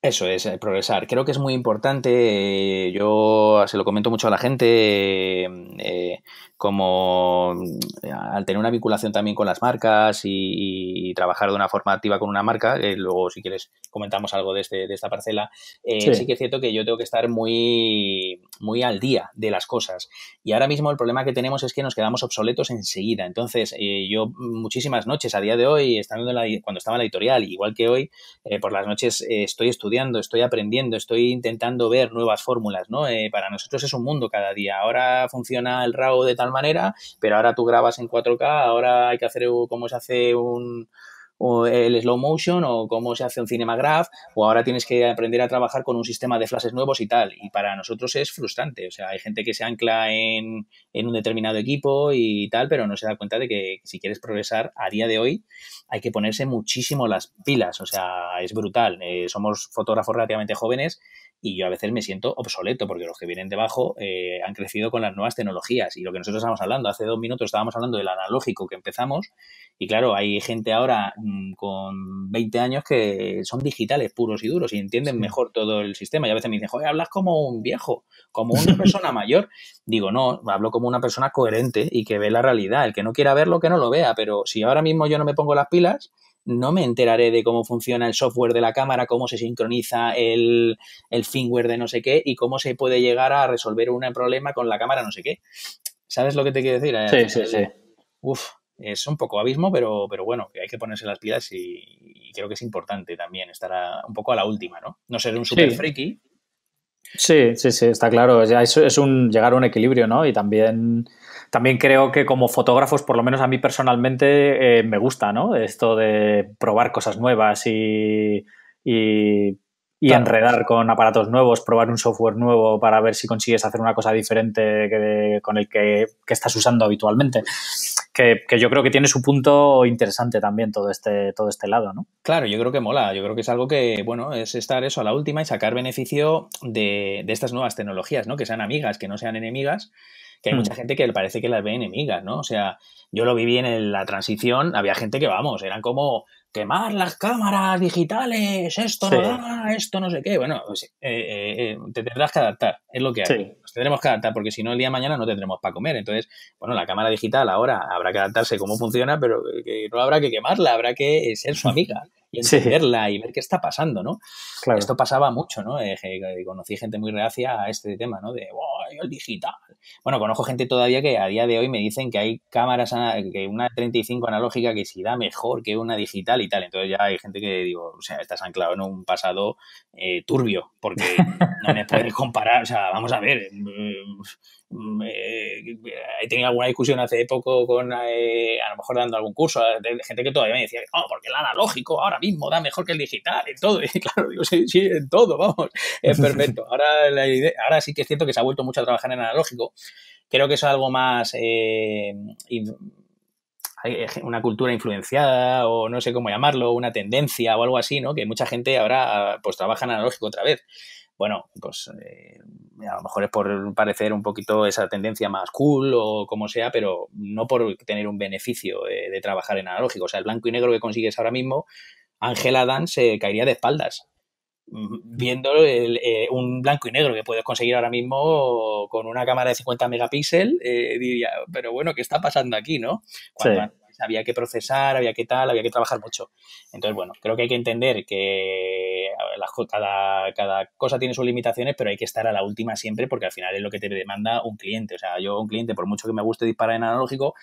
Speaker 2: Eso es, eh, progresar. Creo que es muy importante. Eh, yo se lo comento mucho a la gente, mm, eh, como mm, al tener una vinculación también con las marcas y, trabajar de una forma activa con una marca, luego si quieres comentamos algo de, este, de esta parcela, sí. que es cierto que yo tengo que estar muy muy al día de las cosas. Y ahora mismo el problema que tenemos es que nos quedamos obsoletos enseguida. Entonces, eh, yo muchísimas noches a día de hoy, estando en la, cuando estaba en la editorial, igual que hoy, eh, por las noches eh, estoy estudiando, estoy aprendiendo, estoy intentando ver nuevas fórmulas, ¿no? para nosotros es un mundo cada día. Ahora funciona el RAW de tal manera, pero ahora tú grabas en 4K, ahora hay que hacer como se hace un o el slow motion o cómo se hace un cinemagraph o ahora tienes que aprender a trabajar con un sistema de flashes nuevos y tal. Y para nosotros es frustrante. O sea, hay gente que se ancla en, un determinado equipo y tal, pero no se da cuenta de que si quieres progresar a día de hoy hay que ponerse muchísimo las pilas. O sea, es brutal. Eh, somos fotógrafos relativamente jóvenes y yo a veces me siento obsoleto porque los que vienen debajo eh, han crecido con las nuevas tecnologías y lo que nosotros estábamos hablando, hace dos minutos estábamos hablando del analógico que empezamos y claro, hay gente ahora mm, con 20 años que son digitales puros y duros y entienden mejor todo el sistema y a veces me dicen, joder, hablas como un viejo, como una (laughs) persona mayor. Digo, no, hablo como una persona coherente y que ve la realidad, el que no quiera verlo, que no lo vea, pero si ahora mismo yo no me pongo las pilas, no me enteraré de cómo funciona el software de la cámara, cómo se sincroniza el, firmware de no sé qué y cómo se puede llegar a resolver un problema con la cámara no sé qué. ¿Sabes lo que te quiero decir? Eh, sí, sí, sí. Uf, es un poco abismo, pero, pero bueno, hay que ponerse las pilas y, creo que es importante también estar un poco a la última, ¿no? No ser un super freaky friki,
Speaker 1: Sí, sí, sí, está claro. Ya es, un llegar a un equilibrio, ¿no? Y también, también creo que como fotógrafos, por lo menos a mí personalmente, eh, me gusta, ¿no? Esto de probar cosas nuevas y y enredar con aparatos nuevos, probar un software nuevo para ver si consigues hacer una cosa diferente con el que, estás usando habitualmente.
Speaker 2: Que, yo creo que tiene su punto interesante también todo este, todo este lado, ¿no? Claro, yo creo que mola. Yo creo que es algo que, bueno, es estar eso a la última y sacar beneficio de, estas nuevas tecnologías, ¿no? Que sean amigas, que no sean enemigas que hay hmm. mucha gente que le parece que las ve enemigas, ¿no? O sea, yo lo viví en la transición, había gente que, vamos, eran como quemar las cámaras digitales, esto no da, esto no sé qué. Bueno, pues, eh, eh, eh, te tendrás que adaptar, es lo que hay. tendremos que adaptar porque si no el día de mañana no tendremos para comer. Entonces, bueno, la cámara digital ahora habrá que adaptarse cómo funciona, pero no habrá que quemarla, habrá que ser su amiga (laughs) y entenderla y ver qué está pasando, ¿no? Esto pasaba mucho, ¿no? conocí gente muy reacia a este tema, ¿no? De, yo el digital. Bueno, conozco gente todavía que a día de hoy me dicen que hay cámaras, que una 35 analógica que si da mejor que una digital y tal. Entonces ya hay gente que digo, o sea, estás anclado en un pasado eh, turbio, porque (laughs) no me puedes comparar, o sea, vamos a ver, eh, Mm, eh, he tenido alguna discusión hace poco con, eh, a lo mejor dando algún curso, eh, gente que todavía me decía, oh, porque el analógico ahora mismo da mejor que el digital, en todo. (laughs) Y claro, sí, en todo, vamos. Es perfecto. Ahora, ahora sí que es cierto que se ha vuelto mucho a trabajar en analógico. Creo que es algo más. una cultura influenciada o no sé cómo llamarlo, una tendencia o algo así, ¿no? Que mucha gente ahora pues trabaja en analógico otra vez bueno, pues eh, a lo mejor es por parecer un poquito esa tendencia más cool o como sea, pero no por tener un beneficio eh, de trabajar en analógico. O sea, el blanco y negro que consigues ahora mismo, Angela Dan se caería de espaldas mm, viendo eh, un blanco y negro que puedes conseguir ahora mismo con una cámara de 50 megapíxeles, diría, pero bueno, ¿qué está pasando aquí, no? había que procesar, había que tal, había que trabajar mucho. Entonces, bueno, creo que hay que entender que cada, cada cosa tiene sus limitaciones, pero hay que estar a la última siempre porque al final es lo que te demanda un cliente. O sea, yo un cliente, por mucho que me guste disparar en analógico,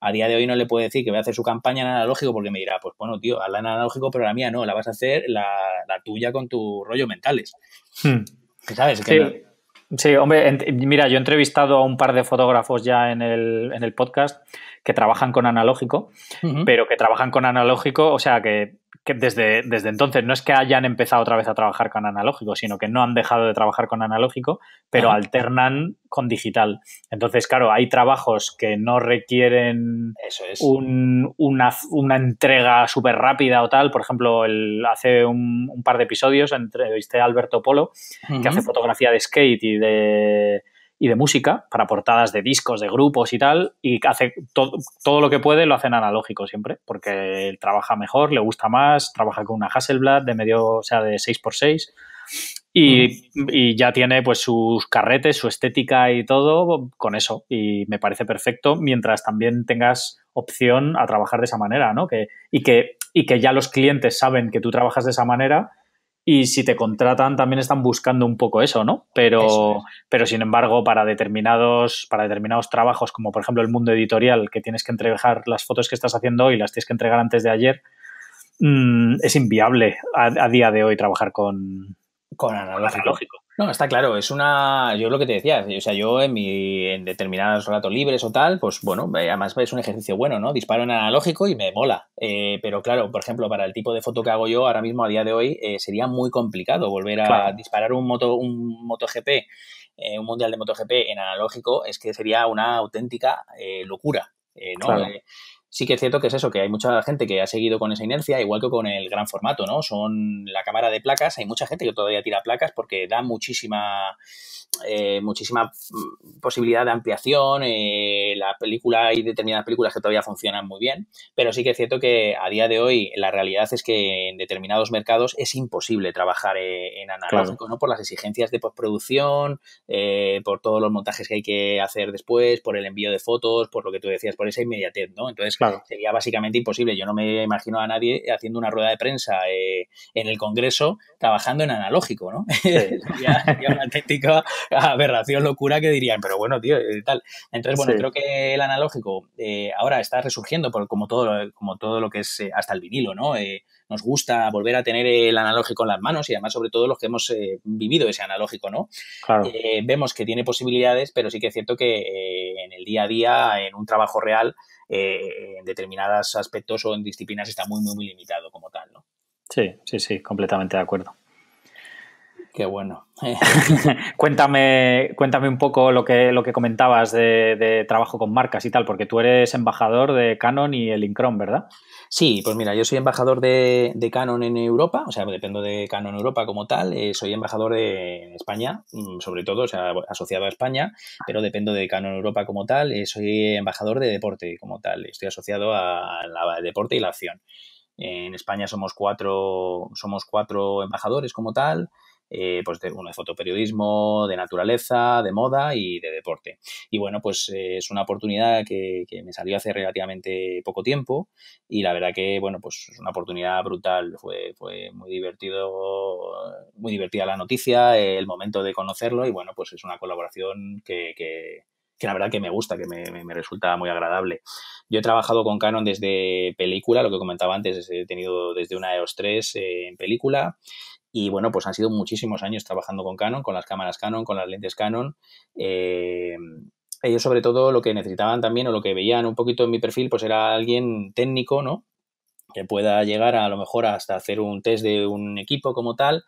Speaker 2: a día de hoy no le puedo decir que voy a hacer su campaña en analógico porque me dirá, pues bueno, tío, hazla en analógico, pero la mía no, la vas a hacer la, tuya con tu rollo mentales. Hmm. ¿Sabes?
Speaker 1: Sí. hombre, mira, yo he entrevistado a un par de fotógrafos ya en el, en el podcast que trabajan con analógico, pero que trabajan con analógico, o sea, que, desde, desde entonces no es que hayan empezado otra vez a trabajar con analógico, sino que no han dejado de trabajar con analógico, pero alternan con digital. Entonces, claro, hay trabajos que no requieren Eso es. una, entrega súper rápida o tal. Por ejemplo, hace un, par de episodios viste a Alberto Polo, que hace fotografía de skate y de y de música para portadas de discos, de grupos y tal, y hace todo lo que puede lo hacen analógico siempre, porque trabaja mejor, le gusta más, trabaja con una Hasselblad de medio, o sea, de 6x6 mm. y, ya tiene pues sus carretes, su estética y todo con eso y me parece perfecto mientras también tengas opción a trabajar de esa manera, ¿no? Que, y, que, y que ya los clientes saben que tú trabajas de esa manera y si te contratan, también están buscando un poco eso, ¿no? Pero, pero sin embargo, para determinados, para determinados trabajos, como por ejemplo el mundo editorial, que tienes que entregar las fotos que estás haciendo hoy, las tienes que entregar antes de ayer, mm, es inviable a, día de hoy trabajar con, con analógico.
Speaker 2: No, está claro, es una, yo lo que te decía, o sea, yo en mi, en determinados ratos libres o tal, pues bueno, eh, además es un ejercicio bueno, ¿no? Disparo en analógico y me mola, eh, pero claro, por ejemplo, para el tipo de foto que hago yo ahora mismo a día de hoy, eh, sería muy complicado volver a disparar un moto, un MotoGP, un mundial de MotoGP en analógico, es que sería una auténtica locura, ¿no? sí que es cierto que es eso, que hay mucha gente que ha seguido con esa inercia, igual que con el gran formato, ¿no? Son la cámara de placas, hay mucha gente que todavía tira placas porque da muchísima, eh, muchísima mm, posibilidad de ampliación, eh, la película, hay determinadas películas que todavía funcionan muy bien, pero sí que es cierto que a día de hoy la realidad es que en determinados mercados es imposible trabajar eh, en analógico, ¿no? Por las exigencias de postproducción, por todos los montajes que hay que hacer después, por el envío de fotos, por lo que tú decías, por esa inmediatez, ¿no? Entonces, sería básicamente imposible. Yo no me imagino a nadie haciendo una rueda de prensa eh, en el Congreso trabajando en analógico, ¿no? (laughs) sería, una auténtica aberración, locura que dirían, pero bueno, tío, eh, tal. Entonces, bueno, creo que el analógico eh, ahora está resurgiendo por, como, todo, como todo lo que es hasta el vinilo, ¿no? nos gusta volver a tener el analógico en las manos y además sobre todo los que hemos vivido ese analógico, ¿no? vemos que tiene posibilidades, pero sí que es cierto que en el día a día, en un trabajo real, eh, en determinados aspectos o en disciplinas está muy, muy, muy limitado como tal, ¿no?
Speaker 1: Sí, sí, sí, completamente de acuerdo. Qué bueno. (laughs) cuéntame, cuéntame un poco lo que, lo que comentabas de, trabajo con marcas y tal, porque tú eres embajador
Speaker 2: de Canon y el Incron, ¿verdad? Sí, pues mira, yo soy embajador de, Canon en Europa, o sea, dependo de Canon Europa como tal, eh, soy embajador de España, mm, sobre todo, o sea, asociado a España, pero dependo de Canon Europa como tal, eh, soy embajador de deporte como tal, estoy asociado a la deporte y la acción. En España somos cuatro, somos cuatro embajadores como tal, eh, pues de, fotoperiodismo, de naturaleza, de moda y de deporte. Y bueno, pues eh, es una oportunidad que, que, me salió hace relativamente poco tiempo y la verdad que, bueno, pues es una oportunidad brutal. Fue, fue muy divertido, muy divertida la noticia, el momento de conocerlo y bueno, pues es una colaboración que, que que la verdad que me gusta, que me, me, resulta muy agradable. Yo he trabajado con Canon desde película, lo que comentaba antes, he tenido desde una EOS 3 eh, en película, y bueno, pues han sido muchísimos años trabajando con Canon, con las cámaras Canon, con las lentes Canon. Eh, ellos sobre todo lo que necesitaban también o lo que veían un poquito en mi perfil, pues era alguien técnico, ¿no? Que pueda llegar a lo mejor hasta hacer un test de un equipo como tal,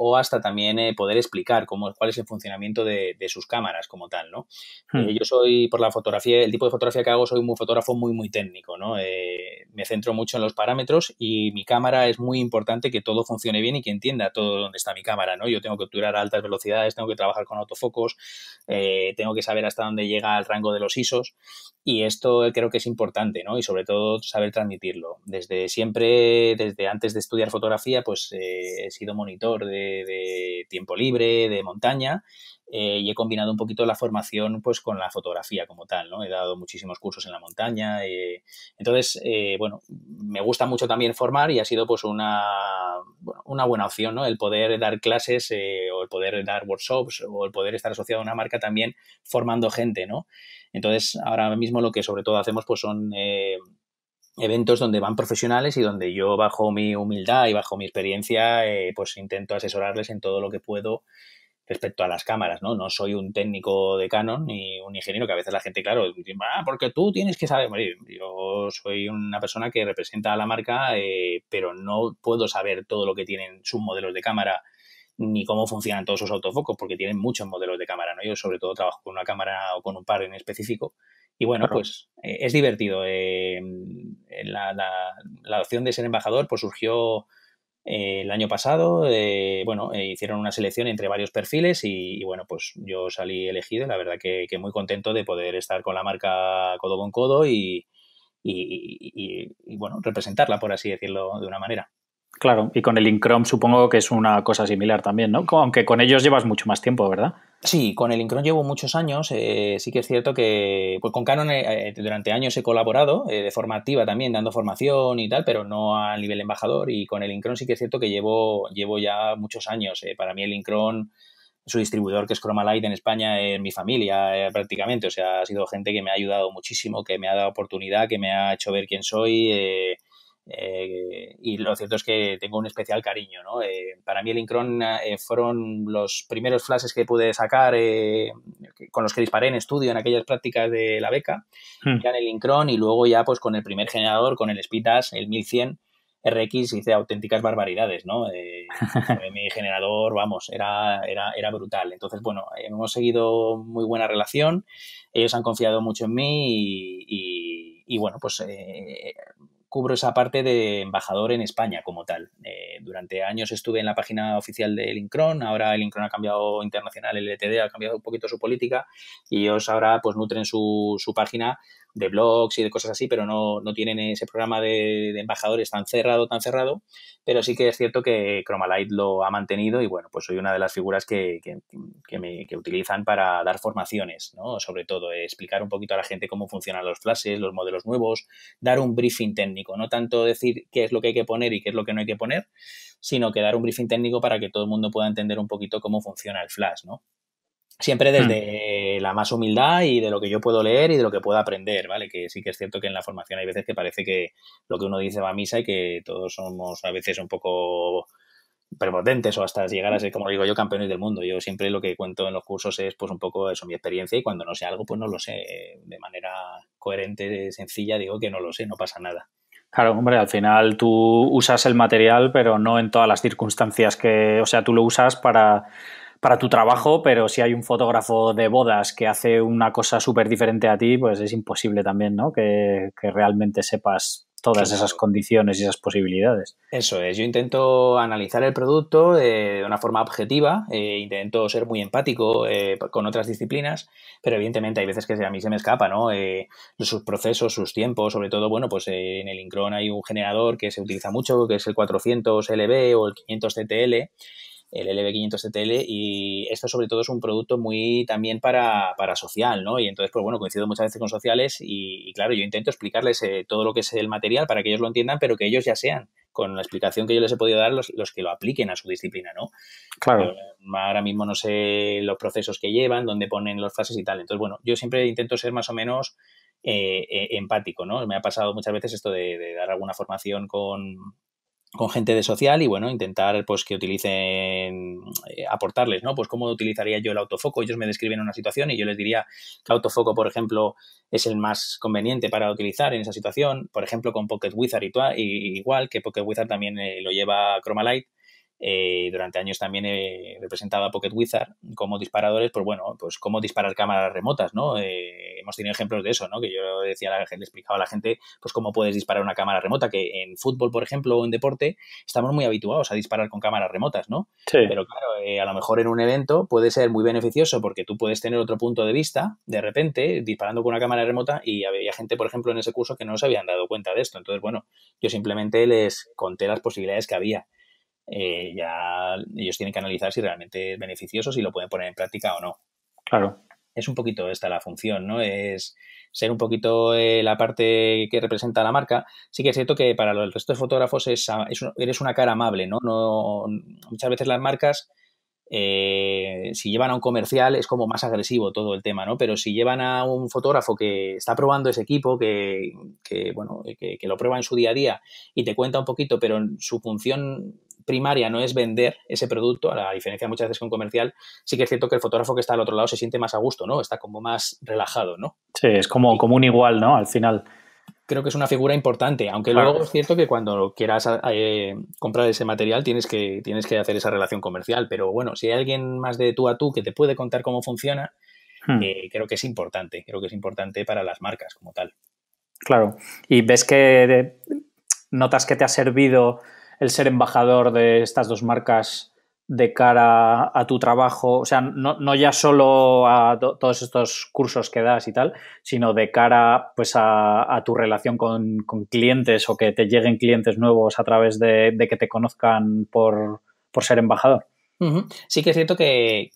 Speaker 2: o hasta también eh, poder explicar cómo, cuál es el funcionamiento de, de sus cámaras como tal, ¿no? Hmm. Eh, yo soy, por la fotografía, el tipo de fotografía que hago, soy un fotógrafo muy, muy técnico, ¿no? Eh, me centro mucho en los parámetros y mi cámara es muy importante que todo funcione bien y que entienda todo donde está mi cámara, ¿no? Yo tengo que obturar a altas velocidades, tengo que trabajar con autofocos, tengo que saber hasta dónde llega el rango de los ISOs y esto creo que es importante, ¿no? Y sobre todo saber transmitirlo. Desde siempre, desde antes de estudiar fotografía, pues he sido monitor de de tiempo libre, de montaña, eh, y he combinado un poquito la formación pues con la fotografía como tal, ¿no? He dado muchísimos cursos en la montaña, eh, entonces, eh, bueno, me gusta mucho también formar y ha sido pues una, una buena opción, ¿no? El poder dar clases o el poder dar workshops o el poder estar asociado a una marca también formando gente, ¿no? Entonces, ahora mismo lo que sobre todo hacemos pues son eventos donde van profesionales y donde yo bajo mi humildad y bajo mi experiencia eh, pues intento asesorarles en todo lo que puedo respecto a las cámaras, ¿no? soy un técnico de Canon ni un ingeniero que a veces la gente, claro, ah, porque tú tienes que saber. yo soy una persona que representa a la marca, eh, pero no puedo saber todo lo que tienen sus modelos de cámara ni cómo funcionan todos sus autofocos, porque tienen muchos modelos de cámara, ¿no? Yo sobre todo trabajo con una cámara o con un par en específico y bueno, pues eh, es divertido. Eh, la, la, opción de ser embajador pues surgió eh, el año pasado. Eh, bueno, hicieron una selección entre varios perfiles y, bueno, pues yo salí elegido. La verdad que, muy contento de poder estar con la marca codo con codo y, y bueno, representarla, por así decirlo, de una manera.
Speaker 1: Claro, y con el Incrom supongo que es una cosa similar también, ¿no? Aunque con ellos llevas mucho más tiempo, ¿verdad?
Speaker 2: Sí, con el Incron llevo muchos años. Eh, sí que es cierto que pues con Canon eh, eh, durante años he colaborado de forma activa también, dando formación y tal, pero no a nivel embajador. Y con el Incron sí que es cierto que llevo, llevo ya muchos años. Para mí el Incron, su distribuidor que es Chromalight en España, es mi familia prácticamente. O sea, ha sido gente que me ha ayudado muchísimo, que me ha dado oportunidad, que me ha hecho ver quién soy eh, y lo cierto es que tengo un especial cariño. ¿no? Eh, para mí el Incron eh, fueron los primeros flashes que pude sacar con los que disparé en estudio en aquellas prácticas de la beca, hmm. ya en el Incron y luego ya pues con el primer generador, con el Spitas, el 1100 RX hice auténticas barbaridades, ¿no? (laughs) mi generador, vamos, era, era, era brutal. Entonces, bueno, hemos seguido muy buena relación, ellos han confiado mucho en mí y, y bueno, pues cubro esa parte de embajador en España como tal. Eh, durante años estuve en la página oficial de Linkron. ahora el Incron ha cambiado internacional, el ETD ha cambiado un poquito su política y ellos ahora pues nutren su, su página de blogs y de cosas así, pero no, tienen ese programa de, embajadores tan cerrado, tan cerrado, pero sí que es cierto que Chromalight lo ha mantenido y bueno, pues soy una de las figuras que, me, utilizan para dar formaciones, ¿no? Sobre todo, eh, explicar un poquito a la gente cómo funcionan los flashes, los modelos nuevos, dar un briefing técnico, no tanto decir qué es lo que hay que poner y qué es lo que no hay que poner, sino que dar un briefing técnico para que todo el mundo pueda entender un poquito cómo funciona el flash, ¿no? Siempre hmm. desde la más humildad y de lo que yo puedo leer y de lo que puedo aprender, ¿vale? Que sí que es cierto que en la formación hay veces que parece que lo que uno dice va a misa y que todos somos a veces un poco prepotentes o hasta llegar a ser, como digo yo, campeones del mundo. Yo siempre lo que cuento en los cursos es pues un poco eso, mi experiencia y cuando no sé algo, pues no lo sé. De manera coherente, sencilla, digo que no lo sé, no pasa nada.
Speaker 1: Claro, hombre, al final tú usas el material, pero no en todas las circunstancias que, o sea, tú lo usas para para tu trabajo, pero si hay un fotógrafo de bodas que hace una cosa súper diferente a ti, pues es imposible también, ¿no? Que, realmente sepas todas esas condiciones y esas posibilidades.
Speaker 2: Eso es, yo intento analizar el producto eh, de una forma objetiva, e intento ser muy empático eh, con otras disciplinas, pero evidentemente hay veces que a mí se me escapa, ¿no? sus procesos, sus tiempos, sobre todo, bueno, pues en el Incron hay un generador que se utiliza mucho, que es el 400 LB o el 500 CTL, el LB500TL e y esto sobre todo es un producto muy también para, para social, ¿no? Y entonces, pues bueno, coincido muchas veces con sociales y, claro, yo intento explicarles eh, todo lo que es el material para que ellos lo entiendan, pero que ellos ya sean, con la explicación que yo les he podido dar, los, que lo apliquen a su disciplina, ¿no? Claro. Eh, ahora mismo no sé los procesos que llevan, dónde ponen los frases y tal. Entonces, bueno, yo siempre intento ser más o menos... Eh, empático, ¿no? Me ha pasado muchas veces esto de dar alguna formación con, con gente de social y bueno, intentar pues que utilicen, eh, aportarles, ¿no? Pues cómo utilizaría yo el autofoco. Ellos me describen una situación y yo les diría que autofoco, por ejemplo, es el más conveniente para utilizar en esa situación. Por ejemplo, con Pocket Wizard y, igual, que Pocket Wizard también eh, lo lleva light eh, durante años también he eh, representado a Pocket Wizard como disparadores, pues bueno, pues cómo disparar cámaras remotas, ¿no? Eh, hemos tenido ejemplos de eso, ¿no? Que yo decía, la le explicaba a la gente, pues cómo puedes disparar una cámara remota, que en fútbol, por ejemplo, o en deporte, estamos muy habituados a disparar con cámaras remotas, ¿no? Sí. Pero claro, a lo mejor en un evento puede ser muy beneficioso porque tú puedes tener otro punto de vista, de repente, disparando con una cámara remota y había gente, por ejemplo, en ese curso que no se habían dado cuenta de esto. Entonces, bueno, yo simplemente les conté las posibilidades que había eh, ya ellos tienen que analizar si realmente es beneficioso, si lo pueden poner en práctica o no. Claro. Es un poquito esta la función, ¿no? Es ser un poquito eh, la parte que representa la marca. Sí que es cierto que para los resto de fotógrafos es, eres una cara amable, ¿no? no muchas veces las marcas eh, si llevan a un comercial es como más agresivo todo el tema, ¿no? Pero si llevan a un fotógrafo que está probando ese equipo, que, bueno, que, lo prueba en su día a día y te cuenta un poquito, pero su función primaria no es vender ese producto, a la diferencia muchas veces con comercial, sí que es cierto que el fotógrafo que está al otro lado se siente más a gusto, ¿no? Está como más relajado, ¿no? Sí, es como, un igual, ¿no? Al final. Creo que es una figura importante, aunque luego es cierto que cuando quieras eh, comprar ese material tienes que, tienes que hacer esa relación comercial, pero bueno, si hay alguien más de tú a tú que te puede contar cómo funciona, hmm. eh, creo que es importante, creo que es importante para las marcas como tal.
Speaker 1: Claro, y ves que notas que te ha servido el ser embajador de estas dos marcas de cara a tu trabajo, o sea, no, ya solo a todos estos cursos que das y tal, sino de cara pues a, tu relación con, clientes o que te lleguen clientes nuevos a través de, que te conozcan por ser embajador.
Speaker 2: Sí que es cierto que,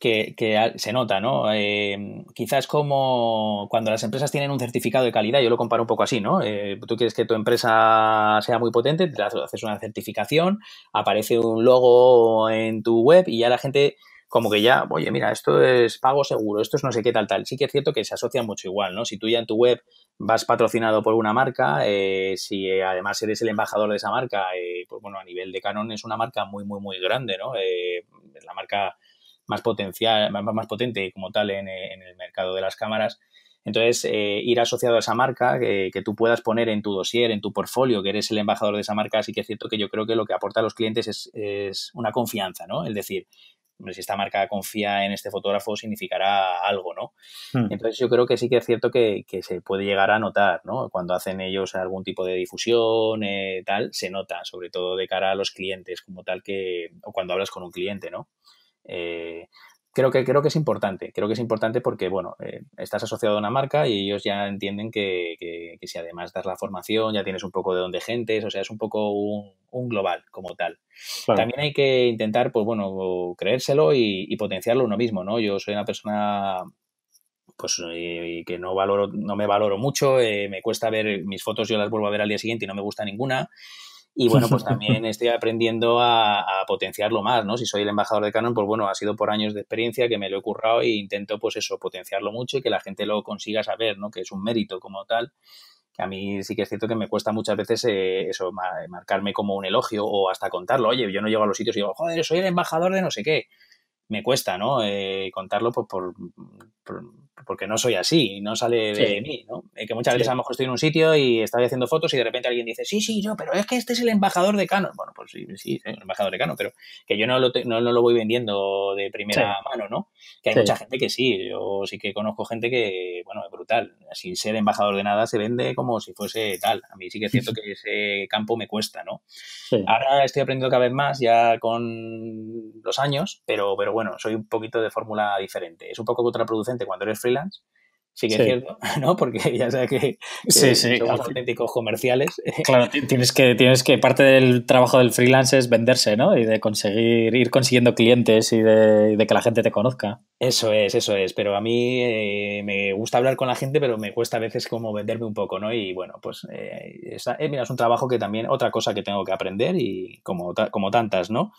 Speaker 2: se nota, ¿no? Eh, quizás como cuando las empresas tienen un certificado de calidad, yo lo comparo un poco así, ¿no? Eh, tú quieres que tu empresa sea muy potente, te haces una certificación, aparece un logo en tu web y ya la gente como que ya, oye, mira, esto es pago seguro, esto es no sé qué tal, tal. Sí que es cierto que se asocia mucho igual, ¿no? Si tú ya en tu web vas patrocinado por una marca, eh, si además eres el embajador de esa marca, pues bueno, a nivel de Canon es una marca muy, muy, muy grande, ¿no? marca más potencial, más, potente como tal en, el mercado de las cámaras. Entonces, eh, ir asociado a esa marca, que tú puedas poner en tu dossier, en tu portfolio, que eres el embajador de esa marca, sí que es cierto que yo creo que lo que aporta a los clientes es, es una confianza, ¿no? Es decir, si esta marca confía en este fotógrafo, significará algo, ¿no? Hmm. Entonces yo creo que sí que es cierto que, se puede llegar a notar, ¿no? Cuando hacen ellos algún tipo de difusión, eh, tal, se nota, sobre todo de cara a los clientes, como tal que, o cuando hablas con un cliente, ¿no? Eh, creo que, creo que es importante. Creo que es importante porque, bueno, eh, estás asociado a una marca y ellos ya entienden que, si además das la formación, ya tienes un poco de donde gente, o sea, es un poco un, global como tal. También hay que intentar, pues bueno, creérselo y, potenciarlo uno mismo, ¿no? Yo soy una persona pues que no valoro no me valoro mucho eh, me cuesta ver mis fotos yo las vuelvo a ver al día siguiente y no me gusta ninguna y bueno, pues (laughs) también estoy aprendiendo a, potenciarlo más, ¿no? Si soy el embajador de Canon, pues bueno, ha sido por años de experiencia que me lo he currado e intento, pues eso, potenciarlo mucho y que la gente lo consiga saber, ¿no? Que es un mérito como tal. Que a mí sí que es cierto que me cuesta muchas veces eh, eso, marcarme como un elogio o hasta contarlo. Oye, yo no llego a los sitios y digo, joder, soy el embajador de no sé qué me cuesta, ¿no? Eh, contarlo pues, por, porque no soy así, no sale de mí, ¿no? Eh, que muchas veces a lo mejor estoy en un sitio y estoy haciendo fotos y de repente alguien dice, sí, sí, yo, pero es que este es el embajador de Canon. Bueno, pues sí, sí, el embajador de Canon, pero que yo no lo, no, lo voy vendiendo de primera mano, ¿no? Que hay mucha gente que sí, yo sí que conozco gente que, bueno, es brutal. Sin ser embajador de nada se vende como si fuese tal. A mí sí que es cierto que ese campo me cuesta, ¿no? Ahora estoy aprendiendo cada vez más ya con los años, pero, pero bueno, soy un poquito de fórmula diferente. Es un poco contraproducente cuando eres freelance. Sí que es cierto, (laughs) ¿no? Porque ya sé que, que auténticos comerciales. (laughs)
Speaker 1: Claro, tienes que, tienes que, parte del trabajo del freelance es venderse, ¿no? Y de conseguir, ir consiguiendo clientes y de, que la gente te conozca.
Speaker 2: Eso es, eso es. Pero a mí eh, me gusta hablar con la gente, pero me cuesta a veces como venderme un poco, ¿no? Y bueno, pues eh, eh, mira, es un trabajo que también, otra cosa que tengo que aprender y como, como tantas, ¿no?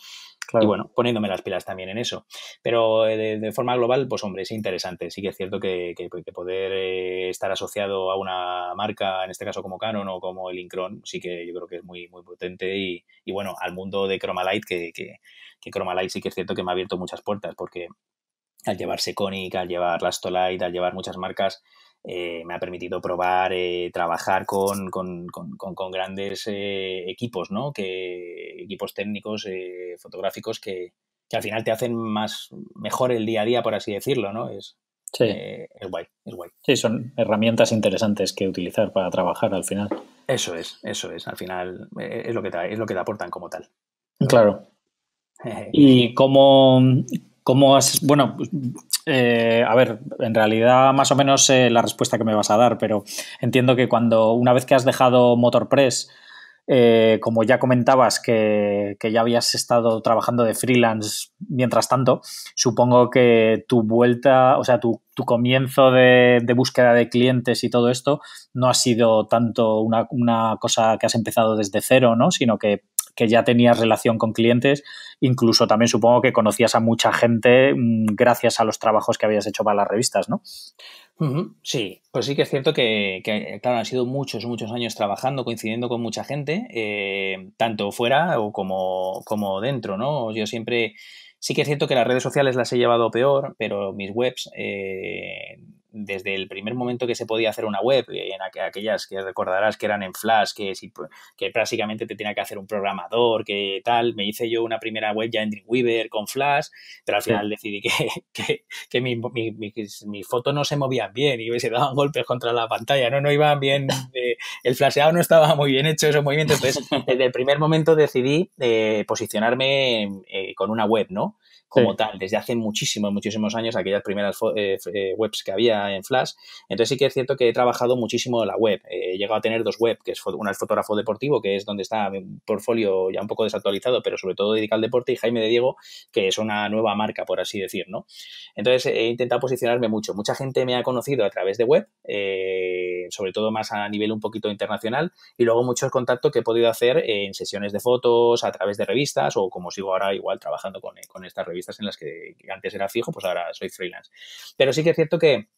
Speaker 2: Y bueno, poniéndome las pilas también en eso. Pero eh, de, forma global, pues hombre, es interesante. Sí que es cierto que, poder eh, estar asociado a una marca, en este caso como Canon o como el Incron, sí que yo creo que es muy, muy potente. Y, bueno, al mundo de Chromalight, que, que, Chromalight sí que es cierto que me ha abierto muchas puertas, porque al llevarse Seconic, al llevar Lastolite, al llevar muchas marcas, eh, me ha permitido probar, eh, trabajar con, grandes eh, equipos, ¿no? Que, equipos técnicos, fotográficos, que, al final te hacen más mejor el día a día, por así decirlo, ¿no? Es,
Speaker 1: sí. es guay, es guay. Sí, son herramientas interesantes que utilizar para trabajar al final.
Speaker 2: Eso es, eso es. Al final es lo que te, es lo que te aportan como tal. Claro. (laughs)
Speaker 1: ¿Y cómo, ¿Cómo has.? Bueno,
Speaker 2: eh, a ver,
Speaker 1: en realidad más o menos la respuesta que me vas a dar, pero entiendo que cuando una vez que has dejado MotorPress, eh, como ya comentabas que, ya habías estado trabajando de freelance mientras tanto, supongo que tu vuelta, o sea, tu, comienzo de, búsqueda de clientes y todo esto no ha sido tanto una, una cosa que has empezado desde cero, ¿no? Sino que que ya tenías relación con clientes, incluso también supongo que conocías a mucha gente mm, gracias a los trabajos que habías hecho para las revistas,
Speaker 2: ¿no? Sí, pues sí que es cierto que, claro, han sido muchos, muchos años trabajando, coincidiendo con mucha gente, eh, tanto fuera o como, como dentro, ¿no? Yo siempre... Sí que es cierto que las redes sociales las he llevado peor, pero mis webs eh, desde el primer momento que se podía hacer una web, en aquellas que recordarás que eran en Flash, que, que prácticamente te tenía que hacer un programador, que tal, me hice yo una primera web ya en Dreamweaver con Flash, pero al final decidí que, (laughs) mis, fotos no se movían bien y se daban golpes contra la pantalla, no, no iban bien, el flasheado no estaba muy bien hecho, esos movimientos, entonces desde el primer momento decidí eh, posicionarme eh, con una web, ¿no? como tal, desde hace muchísimos, muchísimos años, aquellas primeras eh, eh, webs que había en Flash. Entonces sí que es cierto que he trabajado muchísimo la web. he llegado a tener dos webs, que es una es fotógrafo deportivo, que es donde está mi portfolio ya un poco desactualizado, pero sobre todo dedicado al deporte, y Jaime de Diego, que es una nueva marca, por así decir, ¿no? Entonces eh, he intentado posicionarme mucho. Mucha gente me ha conocido a través de web, sobre todo más a nivel un poquito internacional, y luego muchos contactos que he podido hacer en sesiones de fotos, a través de revistas, o como sigo ahora igual trabajando con, con estas revistas en las que antes era fijo, pues ahora soy freelance. Pero sí que es cierto que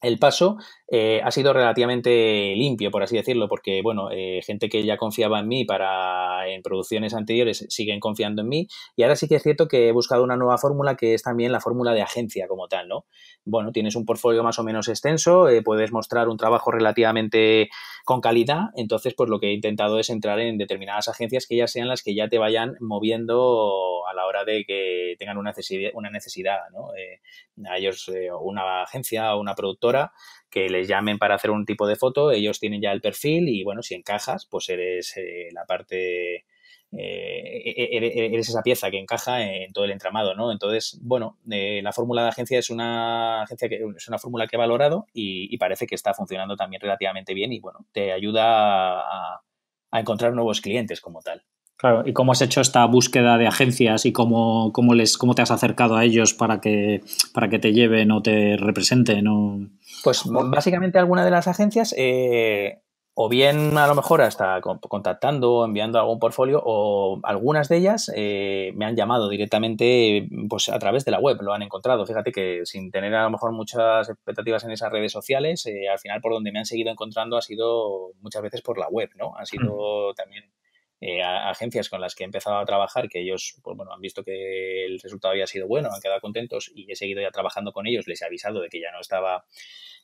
Speaker 2: el paso eh, ha sido relativamente limpio, por así decirlo, porque, bueno, eh, gente que ya confiaba en mí para en producciones anteriores siguen confiando en mí y ahora sí que es cierto que he buscado una nueva fórmula que es también la fórmula de agencia como tal, ¿no? Bueno, tienes un portfolio más o menos extenso, eh, puedes mostrar un trabajo relativamente con calidad, entonces pues lo que he intentado es entrar en determinadas agencias que ya sean las que ya te vayan moviendo a la hora de que tengan una necesidad, una necesidad ¿no? a ellos una agencia o una productora que les llamen para hacer un tipo de foto, ellos tienen ya el perfil y bueno, si encajas, pues eres eh, la parte... Eh, e-, e-, e-, eres esa pieza que encaja en todo el entramado, ¿no? Entonces, bueno, eh, la fórmula de agencia es una agencia que es una fórmula que he valorado y, parece que está funcionando también relativamente bien y bueno, te ayuda a encontrar nuevos clientes como tal.
Speaker 1: Claro, ¿y cómo has hecho esta búsqueda de agencias y cómo, cómo, les, cómo te has acercado a ellos para que, para que te lleven o te representen?
Speaker 2: O... Pues básicamente alguna de las agencias, eh, o bien a lo mejor hasta contactando o enviando algún portfolio, o algunas de ellas eh, me han llamado directamente pues, a través de la web, lo han encontrado. Fíjate que sin tener a lo mejor muchas expectativas en esas redes sociales, eh, al final por donde me han seguido encontrando ha sido muchas veces por la web, ¿no? Ha sido mm. también eh, agencias con las que he empezado a trabajar, que ellos, pues bueno, han visto que el resultado había sido bueno, han quedado contentos y he seguido ya trabajando con ellos, les he avisado de que ya no estaba,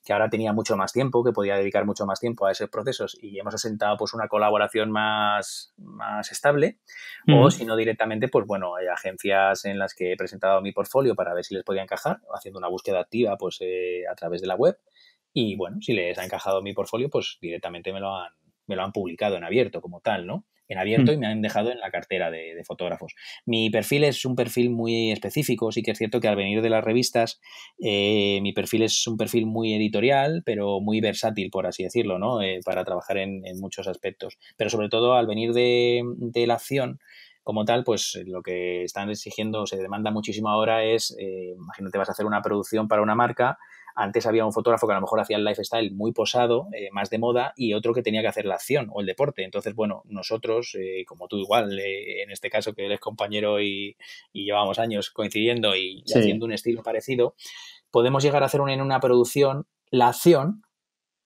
Speaker 2: que ahora tenía mucho más tiempo, que podía dedicar mucho más tiempo a esos procesos y hemos asentado pues una colaboración más, más estable o si no directamente, pues bueno, hay agencias en las que he presentado mi portfolio para ver si les podía encajar, haciendo una búsqueda activa pues eh, a través de la web y bueno, si les ha encajado mi portfolio, pues directamente me lo han, me lo han publicado en abierto como tal, ¿no? en abierto mm. y me han dejado en la cartera de, fotógrafos. Mi perfil es un perfil muy específico, sí que es cierto que al venir de las revistas, eh, mi perfil es un perfil muy editorial, pero muy versátil, por así decirlo, ¿no? Eh, para trabajar en, muchos aspectos. Pero sobre todo al venir de, la acción, como tal, pues eh, lo que están exigiendo, se demanda muchísimo ahora es, imagínate, vas a hacer una producción para una marca, antes había un fotógrafo que a lo mejor hacía el lifestyle muy posado, eh, más de moda, y otro que tenía que hacer la acción o el deporte. Entonces, bueno, nosotros, eh, como tú igual, eh, en este caso que eres compañero y, llevamos años coincidiendo y, haciendo un estilo parecido, podemos llegar a hacer en una producción la acción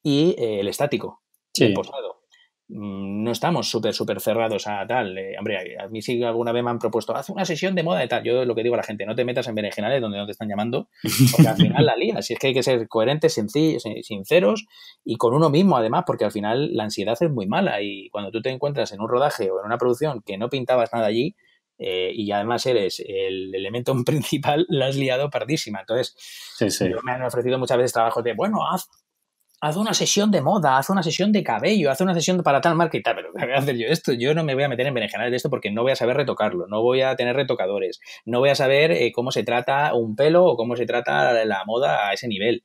Speaker 2: y el estático, el posado. Mm, no estamos súper, súper cerrados a tal. Eh, hombre, a, mí sí alguna vez me han propuesto, haz una sesión de moda de tal. Yo lo que digo a la gente, no te metas en berenjenales donde no te están llamando, porque al final la lías. Si es que hay que ser coherentes, sencillos, sinceros y con uno mismo además, porque al final la ansiedad es muy mala y cuando tú te encuentras en un rodaje o en una producción que no pintabas nada allí, eh, y además eres el elemento (laughs) principal, la has liado pardísima. Entonces, me han ofrecido muchas veces trabajos de, bueno, haz haz una sesión de moda, haz una sesión de cabello, haz una sesión para tal marca y tal, pero voy a hacer yo esto? Yo no me voy a meter en berenjenales de esto porque no voy a saber retocarlo, no voy a tener retocadores, no voy a saber eh, cómo se trata un pelo o cómo se trata la moda a ese nivel.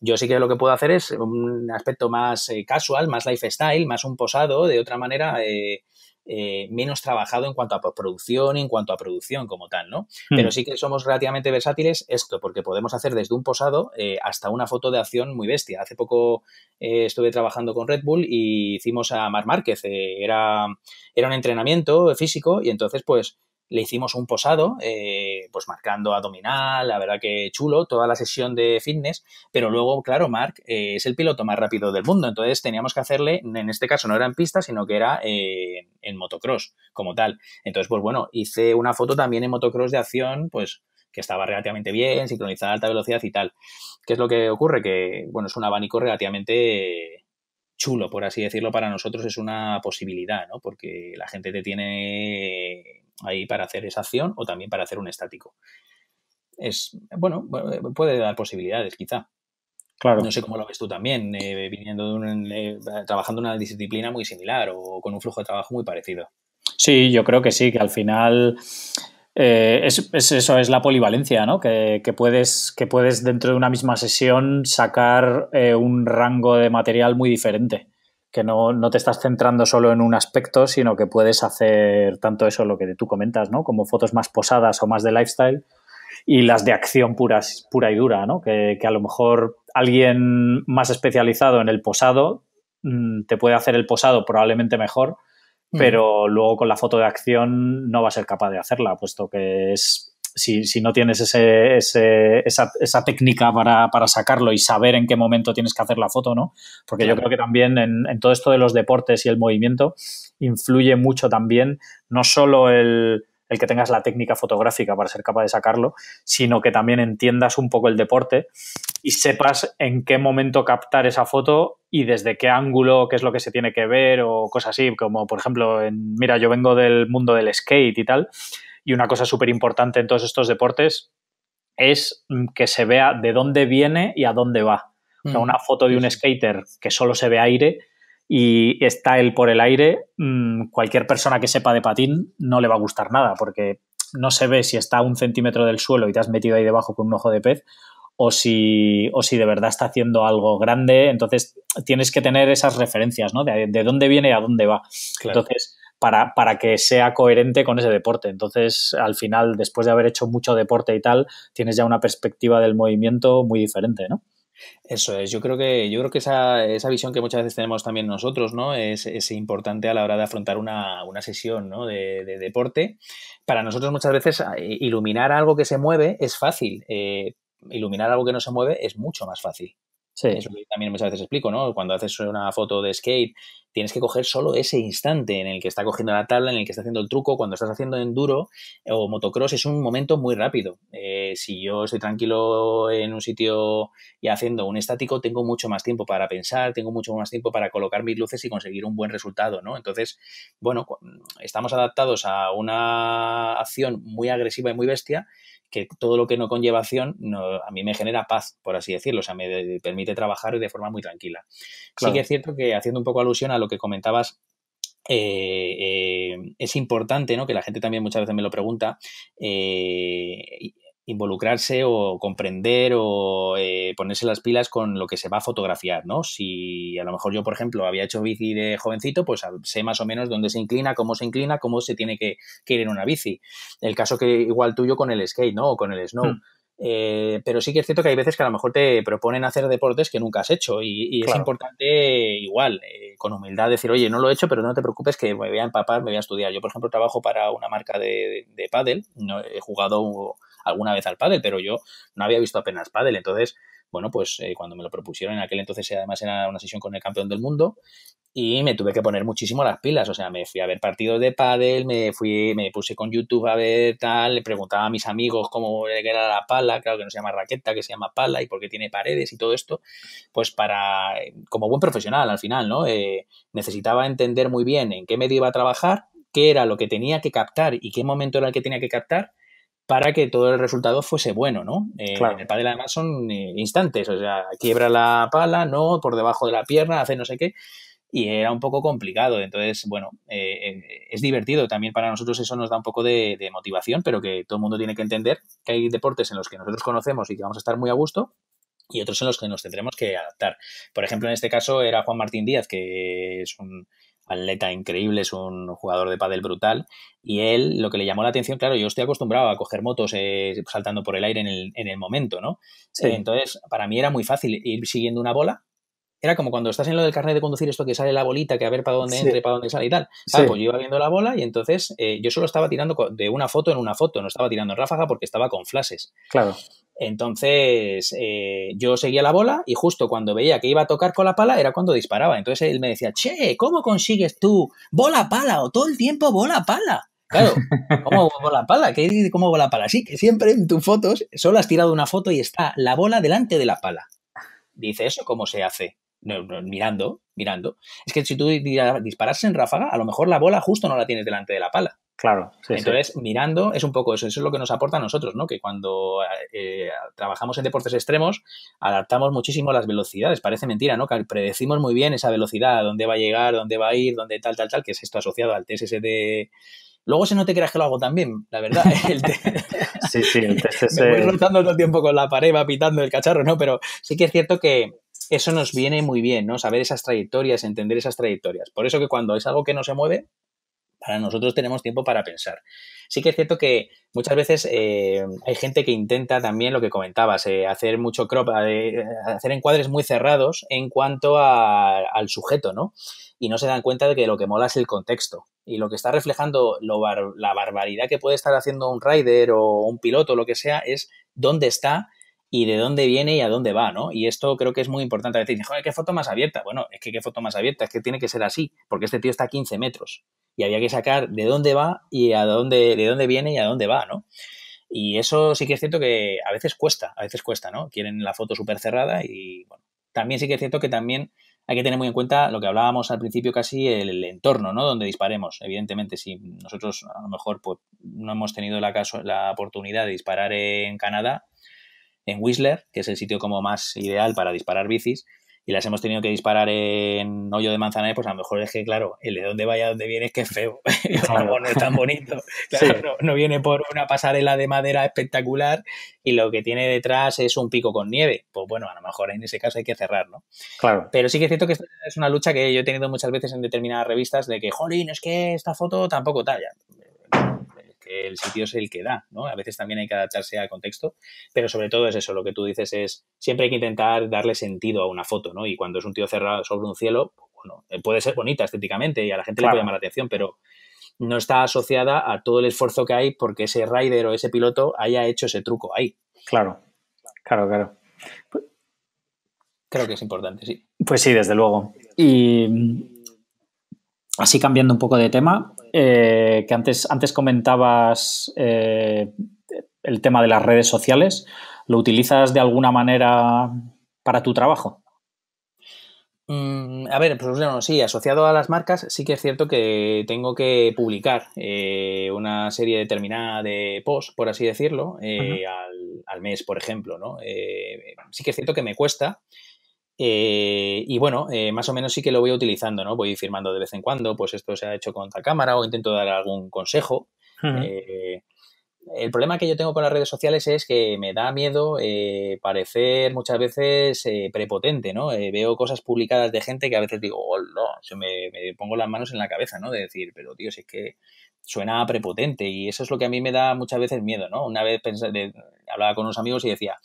Speaker 2: Yo sí que lo que puedo hacer es un aspecto más eh, casual, más lifestyle, más un posado, de otra manera eh, eh, menos trabajado en cuanto a y en cuanto a producción como tal, ¿no? Hmm. Pero sí que somos relativamente versátiles esto, porque podemos hacer desde un posado eh, hasta una foto de acción muy bestia. Hace poco eh, estuve trabajando con Red Bull y hicimos a Mar Márquez, era, era un entrenamiento físico y entonces pues le hicimos un posado, eh, pues marcando abdominal, la verdad que chulo, toda la sesión de fitness, pero luego, claro, Mark eh, es el piloto más rápido del mundo, entonces teníamos que hacerle, en este caso no era en pista, sino que era eh, en motocross como tal. Entonces, pues bueno, hice una foto también en motocross de acción, pues que estaba relativamente bien, sincronizada a alta velocidad y tal. ¿Qué es lo que ocurre? Que, bueno, es un abanico relativamente chulo, por así decirlo, para nosotros es una posibilidad, ¿no? Porque la gente te tiene ahí para hacer esa acción o también para hacer un estático. Es, bueno, puede dar posibilidades, quizá. Claro. No sé cómo lo ves tú también, eh, viniendo de eh, trabajando una disciplina muy similar o con un flujo de trabajo muy parecido.
Speaker 1: Sí, yo creo que sí, que al final eh, es, eso es la polivalencia, ¿no? Que, puedes, que puedes dentro de una misma sesión sacar un rango de material muy diferente que no, no, te estás centrando solo en un aspecto, sino que puedes hacer tanto eso, lo que tú comentas, ¿no? Como fotos más posadas o más de lifestyle y las de acción puras, pura y dura, ¿no? Que, a lo mejor alguien más especializado en el posado mm, te puede hacer el posado probablemente mejor, mm. pero luego con la foto de acción no va a ser capaz de hacerla, puesto que es si, no tienes ese, esa, esa, técnica para, sacarlo y saber en qué momento tienes que hacer la foto, ¿no? Porque yo creo que también en, todo esto de los deportes y el movimiento influye mucho también, no solo el, que tengas la técnica fotográfica para ser capaz de sacarlo, sino que también entiendas un poco el deporte y sepas en qué momento captar esa foto y desde qué ángulo, qué es lo que se tiene que ver o cosas así, como por ejemplo, en, mira, yo vengo del mundo del skate y tal, y una cosa súper importante en todos estos deportes es mm, que se vea de dónde viene y a dónde va. O sea, mm. una foto de un skater que solo se ve aire y está él por el aire, mm, cualquier persona que sepa de patín no le va a gustar nada porque no se ve si está un centímetro del suelo y te has metido ahí debajo con un ojo de pez o si, o si de verdad está haciendo algo grande. Entonces tienes que tener esas referencias, ¿no? De, dónde viene y a dónde va. Entonces para, para, que sea coherente con ese deporte. Entonces, al final, después de haber hecho mucho deporte y tal, tienes ya una perspectiva del movimiento muy diferente, ¿no?
Speaker 2: Eso es, yo creo que, yo creo que esa, visión que muchas veces tenemos también nosotros, ¿no? Es, importante a la hora de afrontar una, sesión ¿no? de, deporte. Para nosotros muchas veces ah, iluminar algo que se mueve es fácil. Eh, iluminar algo que no se mueve es mucho más fácil. Sí. Eso también muchas veces explico, ¿no? Cuando haces una foto de skate tienes que coger solo ese instante en el que está cogiendo la tabla, en el que está haciendo el truco, cuando estás haciendo enduro o motocross, es un momento muy rápido. Eh, si yo estoy tranquilo en un sitio y haciendo un estático, tengo mucho más tiempo para pensar, tengo mucho más tiempo para colocar mis luces y conseguir un buen resultado, ¿no? Entonces, bueno, estamos adaptados a una acción muy agresiva y muy bestia que todo lo que no conlleva acción a mí me genera paz, por así decirlo, o sea, me permite trabajar de forma muy tranquila. Sí que es cierto que haciendo un poco alusión a lo que comentabas eh, eh, es importante, ¿no? Que la gente también muchas veces me lo pregunta. Eh, involucrarse o comprender o ponerse las pilas con lo que se va a fotografiar, ¿no? Si a lo mejor yo, por ejemplo, había hecho bici de jovencito, pues sé más o menos dónde se inclina, cómo se inclina, cómo se tiene que, ir en una bici. El caso que igual tuyo con el skate, ¿no? O con el snow. Hmm. Eh, pero sí que es cierto que hay veces que a lo mejor te proponen hacer deportes que nunca has hecho y, es importante igual, eh, con humildad, decir, oye, no lo he hecho, pero no te preocupes que me voy a empapar, me voy a estudiar. Yo, por ejemplo, trabajo para una marca de, de, de pádel, no, he jugado alguna vez al pádel, pero yo no había visto apenas pádel, entonces bueno, pues eh, cuando me lo propusieron en aquel entonces eh, además era una sesión con el campeón del mundo y me tuve que poner muchísimo las pilas, o sea, me fui a ver partidos de pádel, me fui, me puse con YouTube a ver tal, le preguntaba a mis amigos cómo era la pala, claro que no se llama raqueta, que se llama pala y por qué tiene paredes y todo esto, pues para, eh, como buen profesional al final, ¿no? necesitaba entender muy bien en qué medio iba a trabajar, qué era lo que tenía que captar y qué momento era el que tenía que captar para que todo el resultado fuese bueno, ¿no? En eh, el pádel además son eh, instantes, o sea, quiebra la pala, no, por debajo de la pierna, hace no sé qué, y era un poco complicado. Entonces, bueno, eh, es divertido también para nosotros, eso nos da un poco de, de motivación, pero que todo el mundo tiene que entender que hay deportes en los que nosotros conocemos y que vamos a estar muy a gusto, y otros en los que nos tendremos que adaptar. Por ejemplo, en este caso era Juan Martín Díaz, que es un atleta increíble, es un jugador de pádel brutal. Y él, lo que le llamó la atención, claro, yo estoy acostumbrado a coger motos eh, saltando por el aire en el, momento, ¿no? entonces, para mí era muy fácil ir siguiendo una bola era como cuando estás en lo del carnet de conducir, esto que sale la bolita, que a ver para dónde entre, para dónde sale y tal. Pues yo iba viendo la bola y entonces eh, yo solo estaba tirando de una foto en una foto, no estaba tirando en ráfaga porque estaba con flashes. Claro. Entonces eh, yo seguía la bola y justo cuando veía que iba a tocar con la pala era cuando disparaba. Entonces él me decía, che, ¿cómo consigues tú bola pala o todo el tiempo bola pala? Claro, (laughs) ¿cómo bola pala? ¿Qué, ¿Cómo bola pala? Sí, que siempre en tus fotos solo has tirado una foto y está la bola delante de la pala. Dice, ¿eso cómo se hace? mirando, mirando, es que si tú disparas en ráfaga, a lo mejor la bola justo no la tienes delante de la pala. Claro. Entonces, mirando es un poco eso, eso es lo que nos aporta a nosotros, ¿no? Que cuando eh, trabajamos en deportes extremos, adaptamos muchísimo las velocidades. Parece mentira, ¿no? Que predecimos muy bien esa velocidad, dónde va a llegar, dónde va a ir, dónde tal, tal, tal, que es esto asociado al TSS de. Luego, si no te creas que lo hago también, la verdad. ¿eh?
Speaker 1: (laughs) sí, sí, el TSS. (laughs) Me voy
Speaker 2: rotando todo el tiempo con la pared, va pitando el cacharro, ¿no? Pero sí que es cierto que, eso nos viene muy bien, ¿no? Saber esas trayectorias, entender esas trayectorias. Por eso que cuando es algo que no se mueve, para nosotros tenemos tiempo para pensar. Sí que es cierto que muchas veces eh, hay gente que intenta también lo que comentabas, eh, hacer mucho crop, eh, hacer encuadres muy cerrados en cuanto al sujeto, ¿no? Y no se dan cuenta de que lo que mola es el contexto. Y lo que está reflejando la barbaridad que puede estar haciendo un rider o un piloto, o lo que sea, es dónde está y de dónde viene y a dónde va, ¿no? Y esto creo que es muy importante. A veces dicen, joder, qué foto más abierta. Bueno, es que qué foto más abierta, es que tiene que ser así, porque este tío está a 15 metros y había que sacar de dónde va y a dónde, de dónde viene y a dónde va, ¿no? Y eso sí que es cierto que a veces cuesta, a veces cuesta, ¿no? Quieren la foto súper cerrada y, bueno, también sí que es cierto que también hay que tener muy en cuenta lo que hablábamos al principio casi, el, entorno, ¿no? Donde disparemos. Evidentemente, si nosotros a lo mejor pues, no hemos tenido la, la oportunidad de disparar en Canadá, en Whistler, que es el sitio como más ideal para disparar bicis, y las hemos tenido que disparar en hoyo de manzanares, pues a lo mejor es que, claro, el de dónde vaya, donde viene es que es feo. (laughs) no es tan bonito. (laughs) Claro, no, viene por una pasarela de madera espectacular y lo que tiene detrás es un pico con nieve. Pues bueno, a lo mejor en ese caso hay que cerrar, ¿no? Claro. Pero sí que es cierto que es una lucha que yo he tenido muchas veces en determinadas revistas de que, jolín, es que esta foto tampoco talla el sitio es el que da, ¿no? A veces también hay que adaptarse al contexto, pero sobre todo es eso, lo que tú dices es, siempre hay que intentar darle sentido a una foto, ¿no? Y cuando es un tío cerrado sobre un cielo, pues, bueno, eh, puede ser bonita estéticamente y a la gente le puede llamar la atención, pero no está asociada a todo el esfuerzo que hay porque ese rider o ese piloto haya hecho ese truco ahí. Claro, claro, claro. Creo que es importante, sí.
Speaker 1: Pues sí, desde luego. Y así cambiando un poco de tema, eh, que antes, antes comentabas eh, el tema de las redes sociales, ¿lo utilizas de alguna manera para tu
Speaker 2: trabajo? Mm, a ver, pues bueno, sí, asociado a las marcas, sí que es cierto que tengo que publicar eh, una serie determinada de posts, por así decirlo, al, mes, por ejemplo, ¿no? sí que es cierto que me cuesta, eh, y bueno, eh, más o menos sí que lo voy utilizando, ¿no? Voy firmando de vez en cuando, pues esto se ha hecho con cámara o intento dar algún consejo. Eh, el problema que yo tengo con las redes sociales es que me da miedo parecer muchas veces prepotente, ¿no? veo cosas publicadas de gente que a veces digo, oh, no, me, pongo las manos en la cabeza, ¿no? De decir, pero tío, es que suena prepotente y eso es lo que a mí me da muchas veces miedo, ¿no? Una vez hablaba con unos amigos y decía,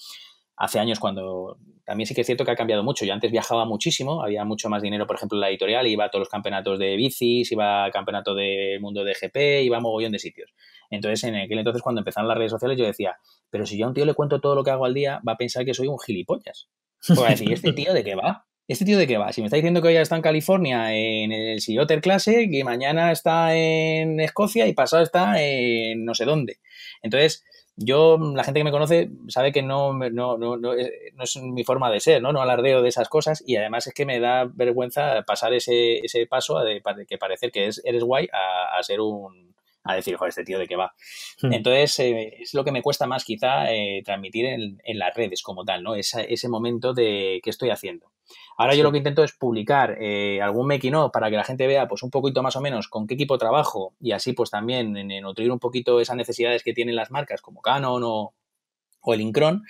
Speaker 2: hace años cuando también sí que es cierto que ha cambiado mucho. Yo antes viajaba muchísimo, había mucho más dinero, por ejemplo, en la editorial, iba a todos los campeonatos de bicis, iba al campeonato del mundo de GP, iba a mogollón de sitios. Entonces, en aquel entonces, cuando empezaron las redes sociales, yo decía, pero si yo a un tío le cuento todo lo que hago al día, va a pensar que soy un gilipollas. Pues va a decir, ¿este tío de qué va? ¿Este tío de qué va? Si me está diciendo que hoy está en California en el Sioter Clase, que mañana está en Escocia y pasado está en no sé dónde. Entonces, yo, la gente que me conoce sabe que no, no, no, eh, no, es mi forma de ser, ¿no? No alardeo de esas cosas y además es que me da vergüenza pasar ese, ese paso de, que parecer que eres guay a, ser un, a decir, joder, este tío de qué va. Hmm. Entonces, eh, es lo que me cuesta más quizá eh, transmitir en, en, las redes como tal, ¿no? ese ese momento de qué estoy haciendo. Ahora yo lo que intento es publicar eh, algún making para que la gente vea pues un poquito más o menos con qué equipo trabajo y así pues también en, nutrir un poquito esas necesidades que tienen las marcas como Canon o, o el Incron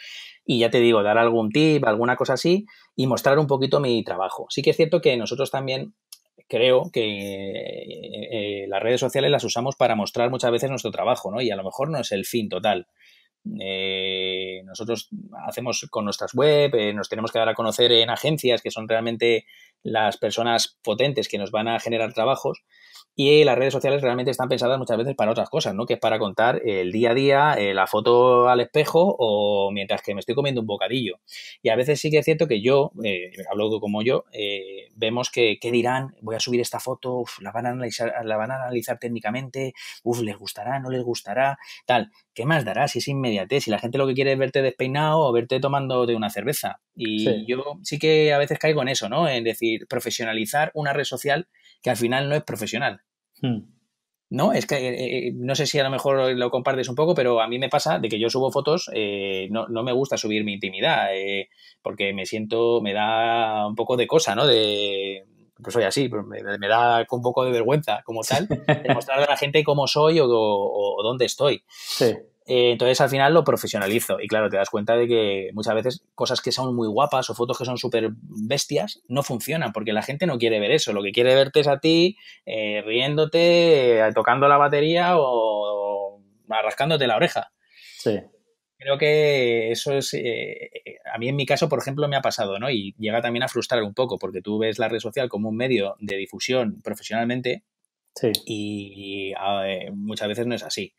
Speaker 2: y ya te digo, dar algún tip, alguna cosa así y mostrar un poquito mi trabajo. Sí que es cierto que nosotros también creo que eh, eh, las redes sociales las usamos para mostrar muchas veces nuestro trabajo, ¿no? Y a lo mejor no es el fin total. Eh, nosotros hacemos con nuestras web, eh, nos tenemos que dar a conocer en agencias que son realmente las personas potentes que nos van a generar trabajos y las redes sociales realmente están pensadas muchas veces para otras cosas, ¿no? Que es para contar el día a día, eh, la foto al espejo o mientras que me estoy comiendo un bocadillo. Y a veces sí que es cierto que yo, eh, hablo como yo, eh, vemos que ¿qué dirán, voy a subir esta foto, la, van a analizar, la van a analizar técnicamente, les gustará, no les gustará, tal. ¿Qué más dará si es inmediatez? Si la gente lo que quiere es verte despeinado o verte tomando de una cerveza. Y yo sí que a veces caigo en eso, ¿no? En decir, profesionalizar una red social que al final no es profesional. Hmm. ¿no? Es que eh, eh, no sé si a lo mejor lo compartes un poco, pero a mí me pasa de que yo subo fotos, eh, no, me gusta subir mi intimidad, porque me siento, me da un poco de cosa, ¿no? De, pues soy así, pues me, da un poco de vergüenza como tal, (laughs) de mostrarle a la gente cómo soy o, o, o dónde estoy. Sí. Eh, entonces al final lo profesionalizo y claro, te das cuenta de que muchas veces cosas que son muy guapas o fotos que son súper bestias no funcionan porque la gente no quiere ver eso, lo que quiere verte es a ti eh, riéndote, eh, tocando la batería o, arrascándote la oreja. Sí. Creo que eso es, a mí en mi caso, por ejemplo, me ha pasado, ¿no? Y llega también a frustrar un poco porque tú ves la red social como un medio de difusión profesionalmente Y, ah, muchas veces no es así.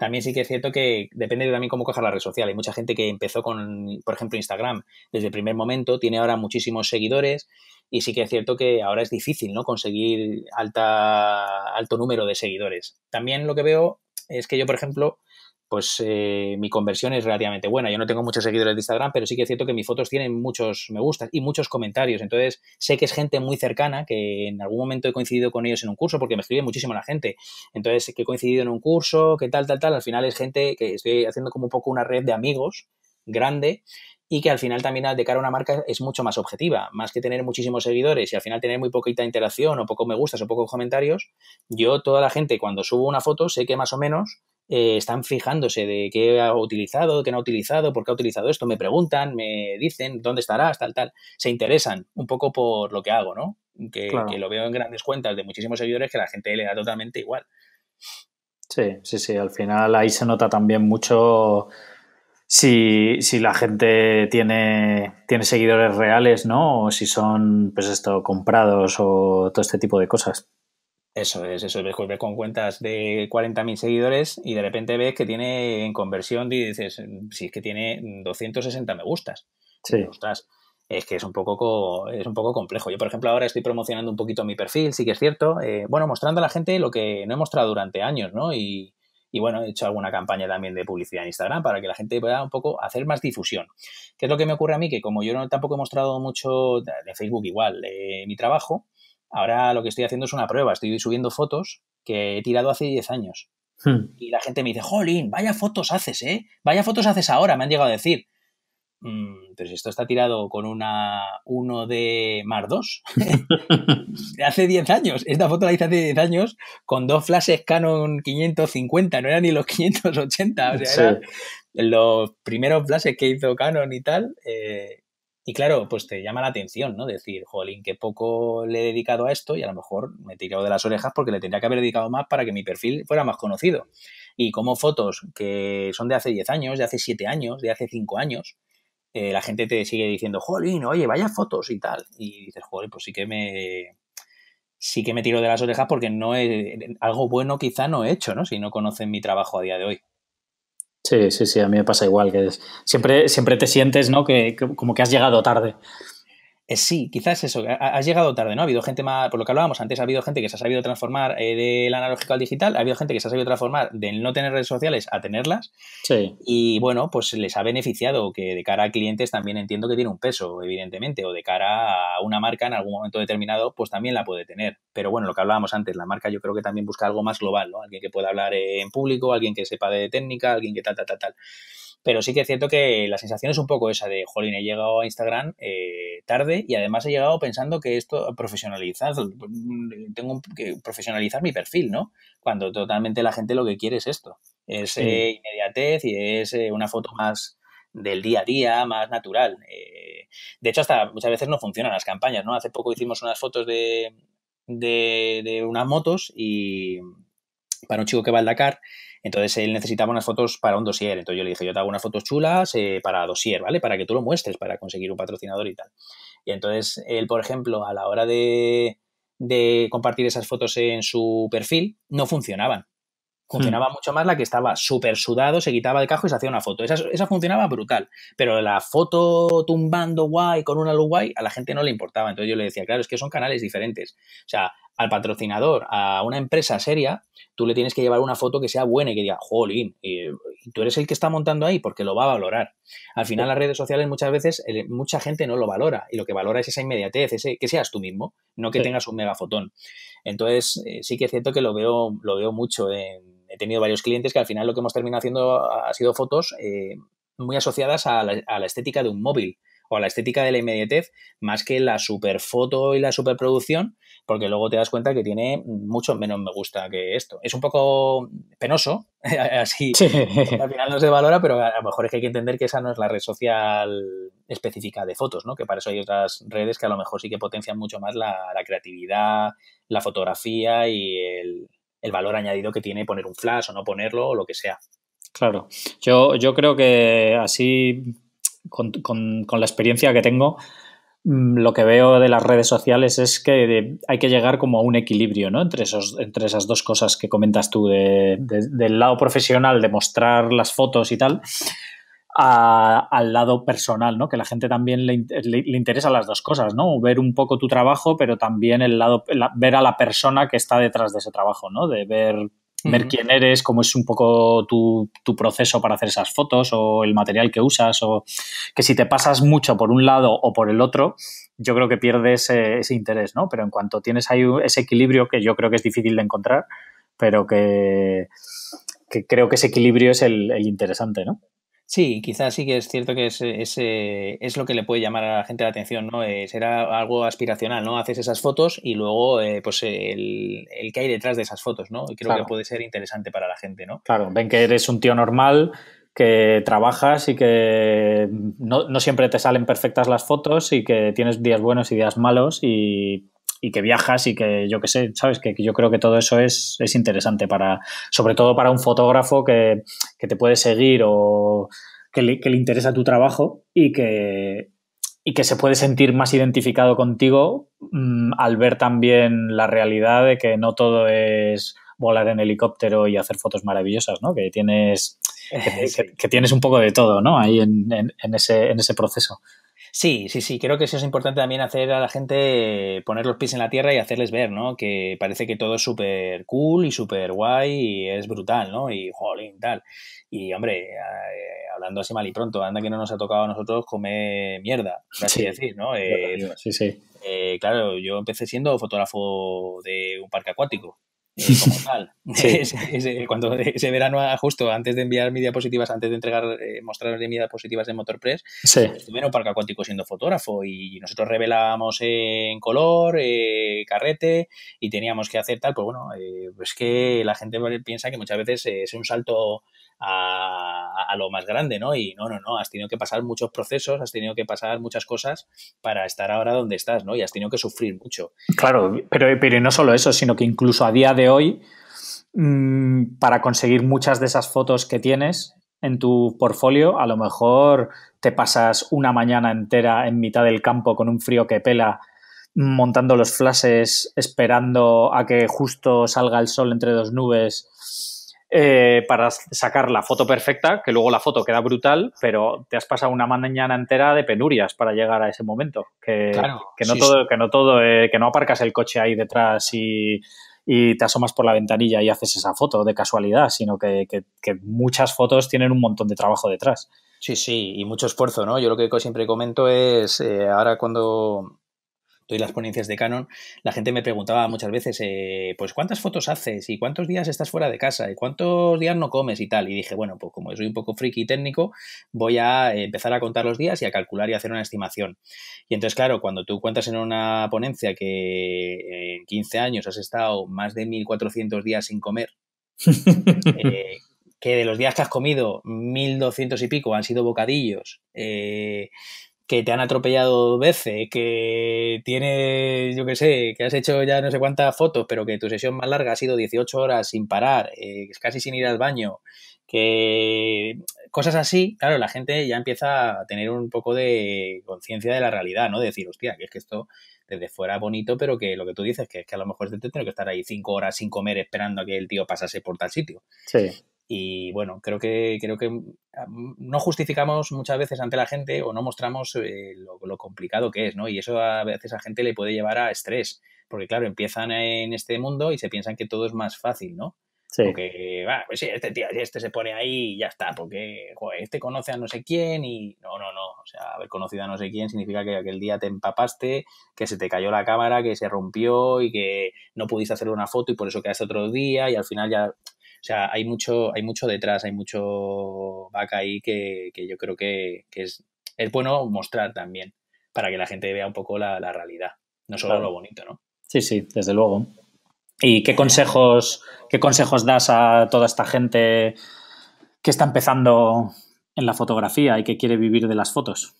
Speaker 2: También sí que es cierto que depende de también cómo coja la red social. Hay mucha gente que empezó con, por ejemplo, Instagram desde el primer momento, tiene ahora muchísimos seguidores y sí que es cierto que ahora es difícil ¿no? conseguir alta, alto número de seguidores. También lo que veo es que yo, por ejemplo, pues eh, mi conversión es relativamente buena. Yo no tengo muchos seguidores de Instagram, pero sí que es cierto que mis fotos tienen muchos me gustas y muchos comentarios. Entonces, sé que es gente muy cercana, que en algún momento he coincidido con ellos en un curso, porque me escribe muchísimo la gente. Entonces, que he coincidido en un curso, que tal, tal, tal. Al final es gente que estoy haciendo como un poco una red de amigos grande y que al final también de cara a una marca es mucho más objetiva. Más que tener muchísimos seguidores y al final tener muy poquita interacción o pocos me gustas o pocos comentarios, yo toda la gente cuando subo una foto sé que más o menos eh, están fijándose de qué ha utilizado, qué no ha utilizado, por qué ha utilizado esto, me preguntan, me dicen dónde estarás, tal, tal. Se interesan un poco por lo que hago, ¿no? Que, lo veo en grandes cuentas de muchísimos seguidores que la gente le da totalmente igual.
Speaker 1: Sí, sí, sí. Al final ahí se nota también mucho si, la gente tiene, tiene seguidores reales, ¿no? O si son, pues esto, comprados o todo este tipo de cosas.
Speaker 2: Eso es, eso es. Ves, pues con cuentas de 40.000 seguidores y de repente ves que tiene en conversión, y dices, mm, si es que tiene 260 me gustas. Sí. Me gustas es que es un poco es un poco complejo. Yo, por ejemplo, ahora estoy promocionando un poquito mi perfil, sí que es cierto. Eh, bueno, mostrando a la gente lo que no he mostrado durante años, ¿no? Y, y, bueno, he hecho alguna campaña también de publicidad en Instagram para que la gente pueda un poco hacer más difusión. ¿Qué es lo que me ocurre a mí? Que como yo no, tampoco he mostrado mucho, de Facebook igual, eh, mi trabajo, Ahora lo que estoy haciendo es una prueba, estoy subiendo fotos que he tirado hace 10 años. Hmm. Y la gente me dice, jolín, vaya fotos haces, ¿eh? Vaya fotos haces ahora, me han llegado a decir. Mm, pero si esto está tirado con una 1 de Mar (laughs) 2, (laughs) hace 10 años, esta foto la hice hace 10 años con dos flashes Canon 550, no eran ni los 580, o sea, eran los primeros flashes que hizo Canon y tal, eh, y claro, pues te llama la atención, ¿no? Decir, jolín, qué poco le he dedicado a esto y a lo mejor me he tirado de las orejas porque le tendría que haber dedicado más para que mi perfil fuera más conocido. Y como fotos que son de hace 10 años, de hace 7 años, de hace 5 años, eh, la gente te sigue diciendo, jolín, oye, vaya fotos y tal. Y dices, jolín, pues sí que me, sí que me tiro de las orejas porque no es algo bueno quizá no he hecho, ¿no? Si no conocen mi trabajo a día de hoy. Sí, sí, sí, a mí me pasa igual, que siempre, siempre te sientes, ¿no? que, como que has llegado tarde. Eh, sí, quizás eso, has llegado tarde, ¿no? Ha habido gente más, por lo que hablábamos antes, ha habido gente que se ha sabido transformar eh, del analógico al digital, ha habido gente que se ha sabido transformar del no tener redes sociales a tenerlas. Sí. Y bueno, pues les ha beneficiado, que de cara a clientes también entiendo que tiene un peso, evidentemente, o de cara a una marca en algún momento determinado, pues también la puede tener. Pero bueno, lo que hablábamos antes, la marca yo creo que también busca algo más global, ¿no? Alguien que pueda hablar en público, alguien que sepa de técnica, alguien que tal, tal, tal, tal pero sí que es cierto que la sensación es un poco esa de, jolín, he llegado a Instagram eh, tarde y además he llegado pensando que esto profesionalizar, mm, tengo que profesionalizar mi perfil, ¿no? Cuando totalmente la gente lo que quiere es esto, es eh, inmediatez y es eh, una foto más del día a día, más natural. de hecho, hasta muchas veces no funcionan las campañas, ¿no? Hace poco hicimos unas fotos de, de, de unas motos y para un chico que va al Dakar entonces él necesitaba unas fotos para un dossier. Entonces yo le dije, yo te hago unas fotos chulas eh, para dossier, ¿vale? Para que tú lo muestres, para conseguir un patrocinador y tal. Y entonces él, por ejemplo, a la hora de, compartir esas fotos en su perfil, no funcionaban. Funcionaba hmm. mucho más la que estaba súper sudado, se quitaba el cajo y se hacía una foto. Esa, esa, funcionaba brutal. Pero la foto tumbando guay con una luz guay, a la gente no le importaba. Entonces yo le decía, claro, es que son canales diferentes. O sea, al patrocinador, a una empresa seria, tú le tienes que llevar una foto que sea buena y que diga, jolín, eh, y tú eres el que está montando ahí porque lo va a valorar. Al final las redes sociales muchas veces mucha gente no lo valora y lo que valora es esa inmediatez, ese, que seas tú mismo, no que tengas un megafotón. Entonces eh, sí que es cierto que lo veo, lo veo mucho. he tenido varios clientes que al final lo que hemos terminado haciendo ha sido fotos eh, muy asociadas a la, a la, estética de un móvil o a la estética de la inmediatez, más que la superfoto y la superproducción, porque luego te das cuenta que tiene mucho menos me gusta que esto. Es un poco penoso, (laughs) así al final no se valora, pero a lo mejor es que hay que entender que esa no es la red social específica de fotos, ¿no? Que para eso hay otras redes que a lo mejor sí que potencian mucho más la, creatividad, la fotografía y el, valor añadido que tiene poner un flash o no ponerlo o lo que sea.
Speaker 1: Claro, yo, yo creo que así, con la experiencia que tengo, Mm, lo que veo de las redes sociales es que eh, hay que llegar como a un equilibrio ¿no? entre, esos, entre esas dos cosas que comentas tú, del lado profesional, de mostrar las fotos y tal, al lado personal, ¿no? que la gente también le, interesa las dos cosas, ¿no? ver un poco tu trabajo, pero también el lado, ver a la persona que está detrás de ese trabajo, ¿no? de ver ver quién eres, cómo es un poco tu, tu, proceso para hacer esas fotos o el material que usas, o que si te pasas mucho por un lado o por el otro, yo creo que pierdes eh, ese, interés, ¿no? Pero en cuanto tienes ahí ese equilibrio, que yo creo que es difícil de encontrar, pero que, que creo que ese equilibrio es el, el interesante, ¿no?
Speaker 2: Sí, quizás sí que es cierto que es, es, lo que le puede llamar a la gente la atención, ¿no? Eh, será algo aspiracional, ¿no? Haces esas fotos y luego, eh, pues, el, que hay detrás de esas fotos, ¿no? Y creo que puede ser interesante para la gente, ¿no?
Speaker 1: Claro, ven que eres un tío normal, que trabajas y que no, no siempre te salen perfectas las fotos y que tienes días buenos y días malos y y que viajas y que yo qué sé, ¿sabes? Que, yo creo que todo eso es, es, interesante para, sobre todo para un fotógrafo que, te puede seguir o que le, interesa tu trabajo y que, y que se puede sentir más identificado contigo mm, al ver también la realidad de que no todo es volar en helicóptero y hacer fotos maravillosas, ¿no? Que tienes, que, (laughs) tienes un poco de todo, ¿no? Ahí en, en, ese, en ese proceso.
Speaker 2: Sí, sí, sí, creo que eso es importante también hacer a la gente eh, poner los pies en la tierra y hacerles ver, ¿no? Que parece que todo es súper cool y súper guay y es brutal, ¿no? Y jolín, tal. Y hombre, eh, hablando así mal y pronto, anda que no nos ha tocado a nosotros comer mierda, por así decir, ¿no? Eh, sí, sí. claro, yo empecé siendo fotógrafo de un parque acuático como tal. (laughs) Eh, cuando (laughs) ese verano, ah, justo antes de enviar mis diapositivas, antes de entregar, eh, mostrar mis diapositivas de MotorPress, estuve pues, en un parque acuático siendo fotógrafo y nosotros revelábamos en color, eh, carrete y teníamos que hacer tal. Pues bueno, eh, es que la gente piensa que muchas veces es un salto a, lo más grande, ¿no? Y no, no, no, has tenido que pasar muchos procesos, has tenido que pasar muchas cosas para estar ahora donde estás, ¿no? Y has tenido que sufrir mucho.
Speaker 1: Claro, pero, no solo eso, sino que incluso a día de hoy, mm, para conseguir muchas de esas fotos que tienes en tu portfolio, a lo mejor te pasas una mañana entera en mitad del campo con un frío que pela montando los flashes, esperando a que justo salga el sol entre dos nubes eh, para sacar la foto perfecta, que luego la foto queda brutal, pero te has pasado una mañana entera de penurias para llegar a ese momento. Que, que no todo, que eh, no todo, que no aparcas el coche ahí detrás y, te asomas por la ventanilla y haces esa foto de casualidad, sino que, muchas fotos tienen un montón de trabajo
Speaker 2: detrás. Sí, sí, y mucho esfuerzo, ¿no? Yo lo que siempre comento es, eh, ahora cuando y las ponencias de Canon, la gente me preguntaba muchas veces, eh, pues ¿cuántas fotos haces? ¿Y cuántos días estás fuera de casa? ¿Y cuántos días no comes? Y tal. Y dije, bueno, pues como soy un poco friki y técnico, voy a eh, empezar a contar los días y a calcular y hacer una estimación. Y entonces, claro, cuando tú cuentas en una ponencia que eh, en 15 años has estado más de 1.400 días sin comer, (laughs) que de los días que has comido, 1.200 y pico han sido bocadillos, que te han atropellado dos veces, que tiene, yo qué sé, que has hecho ya no sé cuántas fotos, pero que tu sesión más larga ha sido 18 horas sin parar, eh, casi sin ir al baño, que cosas así, claro, la gente ya empieza a tener un poco de conciencia de la realidad, ¿no? De decir, hostia, que es que esto desde fuera bonito, pero que lo que tú dices, que es que a lo mejor te tengo que estar ahí cinco horas sin comer esperando a que el tío pasase por tal sitio. Sí. Y bueno, creo que, creo que mm, ah, mm, no justificamos muchas veces ante la gente o no mostramos eh, lo, complicado que es, ¿no? Y eso a veces a gente le puede llevar a estrés, porque claro, empiezan en este mundo y se piensan que todo es más fácil, ¿no? Porque, va, pues sí, este tío, este se pone ahí y ya está, porque, joder, este conoce a no sé quién y... No, no, no, o sea, haber conocido a no sé quién significa que aquel día te empapaste, que se te cayó la cámara, que se rompió y que no pudiste hacer una foto y por eso quedaste otro día y al final ya o sea, hay mucho, hay mucho detrás, hay mucho back ahí que, yo creo que, es, es, bueno mostrar también para que la gente vea un poco la, realidad, no solo lo bonito, ¿no?
Speaker 1: Sí, sí, desde luego. ¿Y qué consejos, qué consejos das a toda esta gente que está empezando en la fotografía y que quiere vivir de las fotos?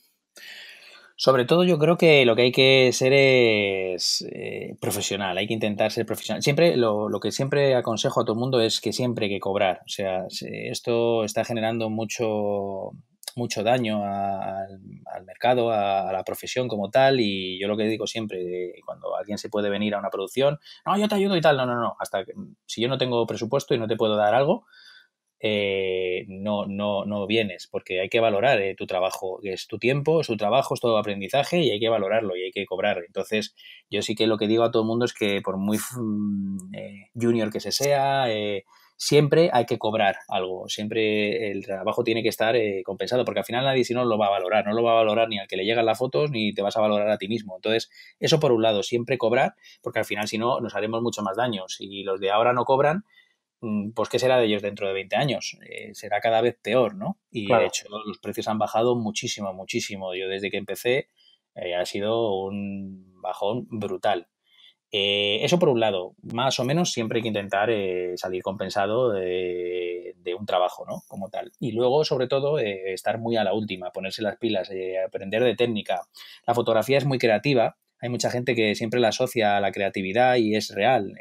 Speaker 2: Sobre todo yo creo que lo que hay que ser es eh, profesional, hay que intentar ser profesional. Siempre lo, lo, que siempre aconsejo a todo el mundo es que siempre hay que cobrar. O sea, esto está generando mucho, mucho daño al, mercado, a, la profesión como tal y yo lo que digo siempre, cuando alguien se puede venir a una producción, no, yo te ayudo y tal, no, no, no, hasta que, si yo no tengo presupuesto y no te puedo dar algo, eh, no, no, no vienes, porque hay que valorar eh, tu trabajo, es tu tiempo, es tu trabajo, es todo aprendizaje y hay que valorarlo y hay que cobrar. Entonces, yo sí que lo que digo a todo el mundo es que por muy mm, eh, junior que se sea, siempre hay que cobrar algo, siempre el trabajo tiene que estar compensado, porque al final nadie si no lo va a valorar, no lo va a valorar ni al que le llegan las fotos, ni te vas a valorar a ti mismo. Entonces, eso por un lado, siempre cobrar, porque al final si no nos haremos mucho más daño. y los de ahora no cobran, Mm, pues ¿qué será de ellos dentro de 20 años? Eh, será cada vez peor, ¿no? Y de hecho los precios han bajado muchísimo, muchísimo. Yo desde que empecé eh, ha sido un bajón brutal. Eh, eso por un lado, más o menos siempre hay que intentar salir compensado de, de, un trabajo, ¿no? Como tal. Y luego, sobre todo, estar muy a la última, ponerse las pilas, aprender de técnica. La fotografía es muy creativa. Hay mucha gente que siempre la asocia a la creatividad y es real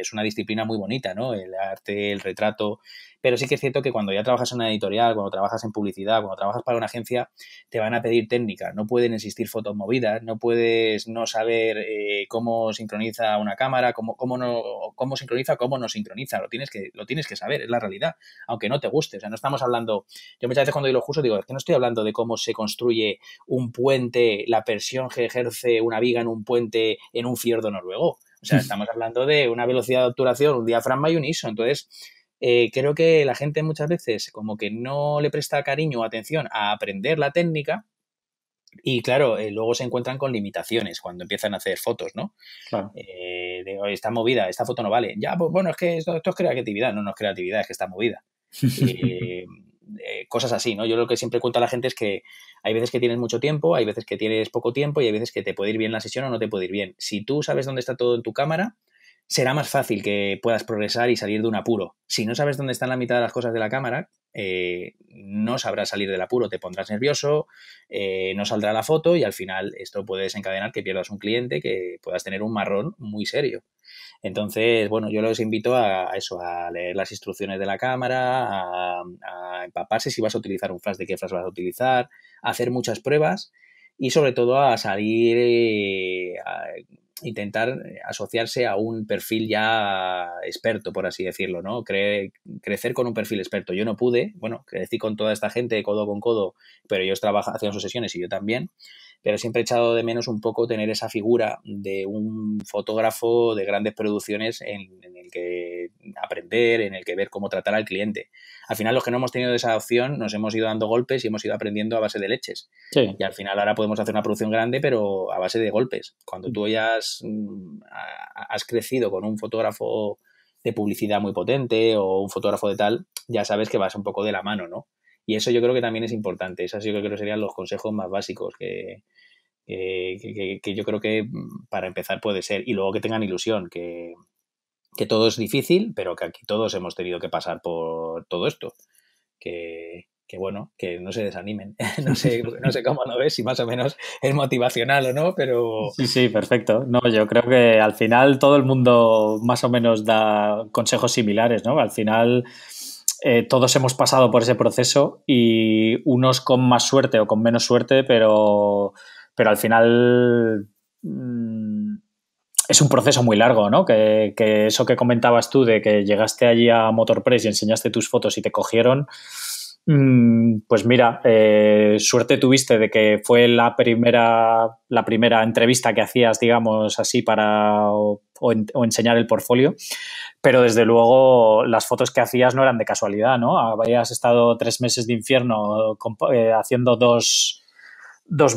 Speaker 2: es una disciplina muy bonita, ¿no? El arte, el retrato, pero sí que es cierto que cuando ya trabajas en una editorial, cuando trabajas en publicidad, cuando trabajas para una agencia, te van a pedir técnica, no pueden existir fotos movidas, no puedes no saber eh, cómo sincroniza una cámara, cómo, cómo, no, cómo sincroniza, cómo no sincroniza, lo tienes, que, lo tienes que saber, es la realidad, aunque no te guste, o sea, no estamos hablando, yo muchas veces cuando digo los cursos digo, es que no estoy hablando de cómo se construye un puente, la presión que ejerce una viga en un puente en un fiordo noruego, o sea, estamos hablando de una velocidad de obturación, un diafragma y un ISO. Entonces, eh, creo que la gente muchas veces como que no le presta cariño o atención a aprender la técnica y claro, eh, luego se encuentran con limitaciones cuando empiezan a hacer fotos, ¿no? Claro. Eh, está movida, esta foto no vale. Ya, pues bueno, es que esto, esto es creatividad, no, no es creatividad, es que está movida. (laughs) cosas así, ¿no? Yo lo que siempre cuento a la gente es que hay veces que tienes mucho tiempo, hay veces que tienes poco tiempo y hay veces que te puede ir bien la sesión o no te puede ir bien. Si tú sabes dónde está todo en tu cámara, será más fácil que puedas progresar y salir de un apuro. Si no sabes dónde están la mitad de las cosas de la cámara, eh, no sabrás salir del apuro, te pondrás nervioso, eh, no saldrá la foto y al final esto puede desencadenar que pierdas un cliente, que puedas tener un marrón muy serio. Entonces, bueno, yo los invito a, eso, a leer las instrucciones de la cámara, a, empaparse si vas a utilizar un flash, de qué flash vas a utilizar, a hacer muchas pruebas y sobre todo a salir, eh, a intentar asociarse a un perfil ya experto, por así decirlo, ¿no? crecer con un perfil experto. Yo no pude, bueno, crecí con toda esta gente codo con codo, pero ellos trabajan, hacían sus sesiones y yo también pero siempre he echado de menos un poco tener esa figura de un fotógrafo de grandes producciones en, el que aprender, en el que ver cómo tratar al cliente. Al final, los que no hemos tenido esa opción nos hemos ido dando golpes y hemos ido aprendiendo a base de leches. Y al final ahora podemos hacer una producción grande, pero a base de golpes. Cuando tú ya mm, has crecido con un fotógrafo de publicidad muy potente o un fotógrafo de tal, ya sabes que vas un poco de la mano, ¿no? Y eso yo creo que también es importante. Esos yo creo que serían los consejos más básicos que, yo creo que mm, para empezar puede ser. Y luego que tengan ilusión, que, todo es difícil, pero que aquí todos hemos tenido que pasar por todo esto. Que, bueno, que no se desanimen. (laughs) no, sé, (laughs) no sé cómo lo ves, si más o menos es motivacional o no, pero...
Speaker 1: Sí, sí, perfecto. No, yo creo que al final todo el mundo más o menos da consejos similares, ¿no? Al final eh, todos hemos pasado por ese proceso y unos con más suerte o con menos suerte, pero, pero al final mm, es un proceso muy largo, ¿no? Que, que, eso que comentabas tú de que llegaste allí a Motorpress y enseñaste tus fotos y te cogieron, Mm, pues mira, eh, suerte tuviste de que fue la primera, la primera entrevista que hacías, digamos así, para o, enseñar el portfolio, pero desde luego las fotos que hacías no eran de casualidad, ¿no? Habías estado tres meses de infierno eh, haciendo dos,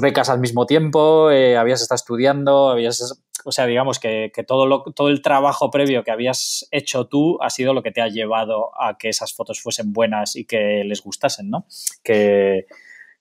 Speaker 1: becas al mismo tiempo, eh, habías estado estudiando, habías o sea, digamos que, todo, lo, todo el trabajo previo que habías hecho tú ha sido lo que te ha llevado a que esas fotos fuesen buenas y que les gustasen, ¿no? Que,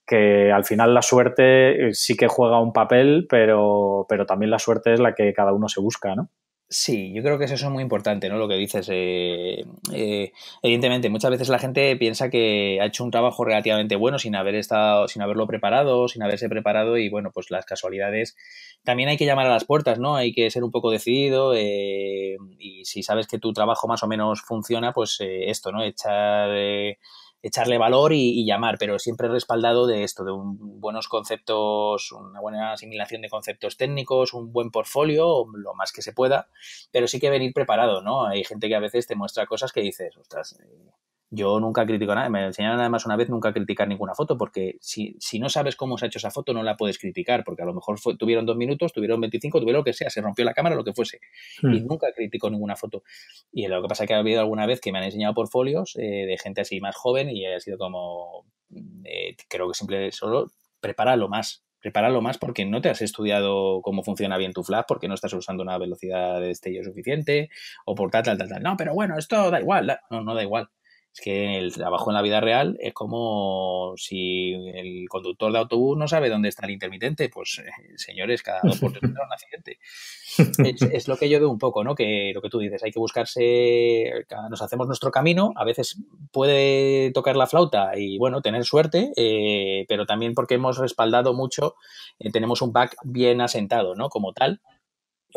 Speaker 1: que al final la suerte eh, sí que juega un papel, pero, también la suerte es la que cada uno se busca, ¿no?
Speaker 2: Sí, yo creo que eso es muy importante, ¿no? Lo que dices. Eh, eh, evidentemente, muchas veces la gente piensa que ha hecho un trabajo relativamente bueno sin haber estado, sin haberlo preparado, sin haberse preparado, y bueno, pues las casualidades también hay que llamar a las puertas, ¿no? Hay que ser un poco decidido eh, y si sabes que tu trabajo más o menos funciona, pues eh, esto, ¿no? Echar, eh, echarle valor y, llamar, pero siempre respaldado de esto, de buenos conceptos, una buena asimilación de conceptos técnicos, un buen portfolio, lo más que se pueda, pero sí que venir preparado, ¿no? Hay gente que a veces te muestra cosas que dices, ostras yo nunca critico nada. Me enseñaron además una vez nunca criticar ninguna foto, porque si, si no sabes cómo se ha hecho esa foto, no la puedes criticar, porque a lo mejor fue, tuvieron dos minutos, tuvieron 25, tuvieron lo que sea, se rompió la cámara, lo que fuese. Y hmm. nunca critico ninguna foto. Y lo que pasa es que ha habido alguna vez que me han enseñado portfolios eh, de gente así más joven y ha sido como. Mm, eh, creo que simple, solo prepáralo más. Prepáralo más porque no te has estudiado cómo funciona bien tu flash, porque no estás usando una velocidad de destello suficiente, o por tal, tal, tal, tal. No, pero bueno, esto da igual. No, no da igual es que el trabajo en la vida real es como si el conductor de autobús no sabe dónde está el intermitente, pues eh, señores, cada dos por tres (laughs) un accidente. Es, lo que yo veo un poco, ¿no? Que lo que tú dices, hay que buscarse, nos hacemos nuestro camino, a veces puede tocar la flauta y bueno, tener suerte, eh, pero también porque hemos respaldado mucho, eh, tenemos un back bien asentado, ¿no? Como tal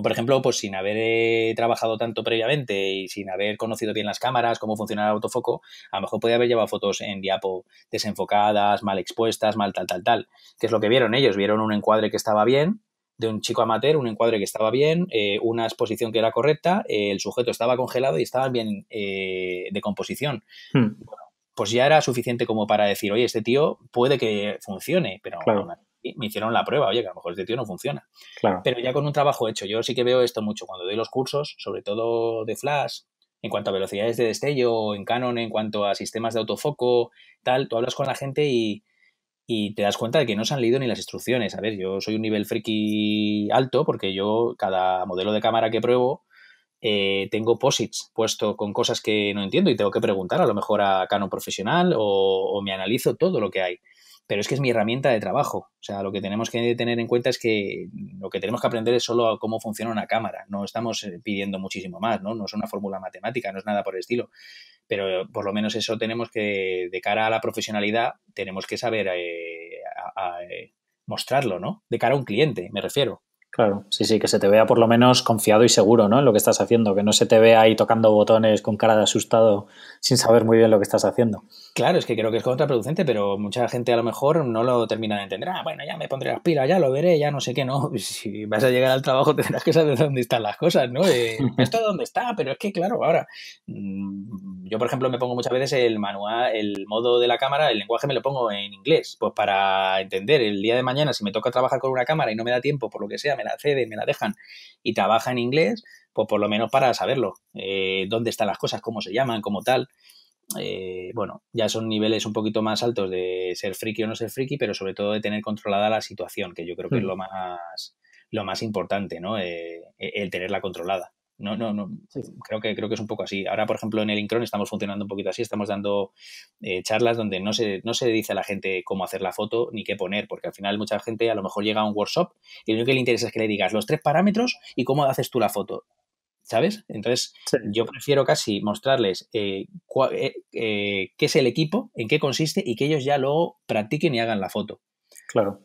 Speaker 2: por ejemplo, pues sin haber eh, trabajado tanto previamente y sin haber conocido bien las cámaras, cómo funciona el autofoco, a lo mejor podía haber llevado fotos en diapo desenfocadas, mal expuestas, mal tal, tal, tal. Que es lo que vieron ellos. Vieron un encuadre que estaba bien, de un chico amateur, un encuadre que estaba bien, eh, una exposición que era correcta, eh, el sujeto estaba congelado y estaba bien de composición. Hmm. pues ya era suficiente como para decir, oye, este tío puede que funcione, pero me hicieron la prueba, oye, que a lo mejor este tío no funciona. Pero ya con un trabajo hecho, yo sí que veo esto mucho cuando doy los cursos, sobre todo de Flash, en cuanto a velocidades de destello, en Canon, en cuanto a sistemas de autofoco, tal, tú hablas con la gente y, te das cuenta de que no se han leído ni las instrucciones. A ver, yo soy un nivel friki alto porque yo cada modelo de cámara que pruebo eh, tengo posits puesto con cosas que no entiendo y tengo que preguntar a lo mejor a Canon profesional o me analizo todo lo que hay pero es que es mi herramienta de trabajo. O sea, lo que tenemos que tener en cuenta es que lo que tenemos que aprender es solo cómo funciona una cámara. No estamos eh, pidiendo muchísimo más, ¿no? No es una fórmula matemática, no es nada por el estilo. Pero eh, por lo menos eso tenemos que, de cara a la profesionalidad, tenemos que saber eh, mostrarlo, ¿no? De cara a un cliente, me refiero.
Speaker 1: Claro, sí, sí, que se te vea por lo menos confiado y seguro, ¿no? En lo que estás haciendo, que no se te vea ahí tocando botones con cara de asustado sin saber muy bien lo que estás haciendo.
Speaker 2: Claro, es que creo que es contraproducente, pero mucha gente a lo mejor no lo termina de entender. Ah, bueno, ya me pondré las pilas, ya lo veré, ya no sé qué, no. (laughs) Si vas a llegar al trabajo (laughs) tendrás que saber dónde están las cosas, ¿no? Eh, (laughs) esto dónde está, pero es que, claro, ahora. Mm, yo, por ejemplo, me pongo muchas veces el manual, el modo de la cámara, el lenguaje me lo pongo en inglés, pues para entender el día de mañana, si me toca trabajar con una cámara y no me da tiempo, por lo que sea, me la ceden, me la dejan y trabaja en inglés, pues por lo menos para saberlo, eh, dónde están las cosas, cómo se llaman, cómo tal. Eh, bueno, ya son niveles un poquito más altos de ser friki o no ser friki, pero sobre todo de tener controlada la situación, que yo creo que es mm. lo más, lo más importante, ¿no? Eh, e, el tenerla controlada. No, no, no. Creo que creo que es un poco así. Ahora, por ejemplo, en el Incron estamos funcionando un poquito así, estamos dando eh, charlas donde no se, no se dice a la gente cómo hacer la foto ni qué poner, porque al final mucha gente a lo mejor llega a un workshop y lo único que le interesa es que le digas los tres parámetros y cómo haces tú la foto. ¿sabes? Entonces, yo prefiero casi mostrarles eh, eh, eh, qué es el equipo, en qué consiste y que ellos ya luego practiquen y hagan la foto. Claro.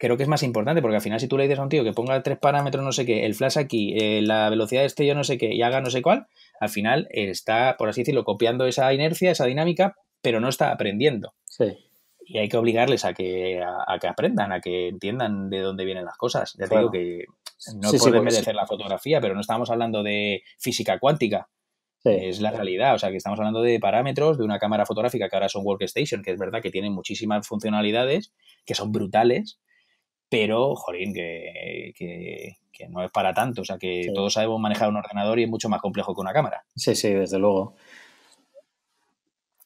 Speaker 2: Creo que es más importante porque al final si tú le dices a un tío que ponga tres parámetros, no sé qué, el flash aquí, la velocidad de yo no sé qué, y haga no sé cuál, al final está, por así decirlo, copiando esa inercia, esa dinámica, pero no está aprendiendo. Sí. Y hay que obligarles a que, a, que aprendan, a que entiendan de dónde vienen las cosas. Ya te digo que no puede merecer la fotografía, pero no estamos hablando de física cuántica. Es la realidad, o sea que estamos hablando de parámetros de una cámara fotográfica que ahora son Workstation, que es verdad que tienen muchísimas funcionalidades, que son brutales, pero, jolín, que, que, que no es para tanto, o sea que todos sabemos manejar un ordenador y es mucho más complejo que una cámara.
Speaker 1: Sí, sí, desde luego.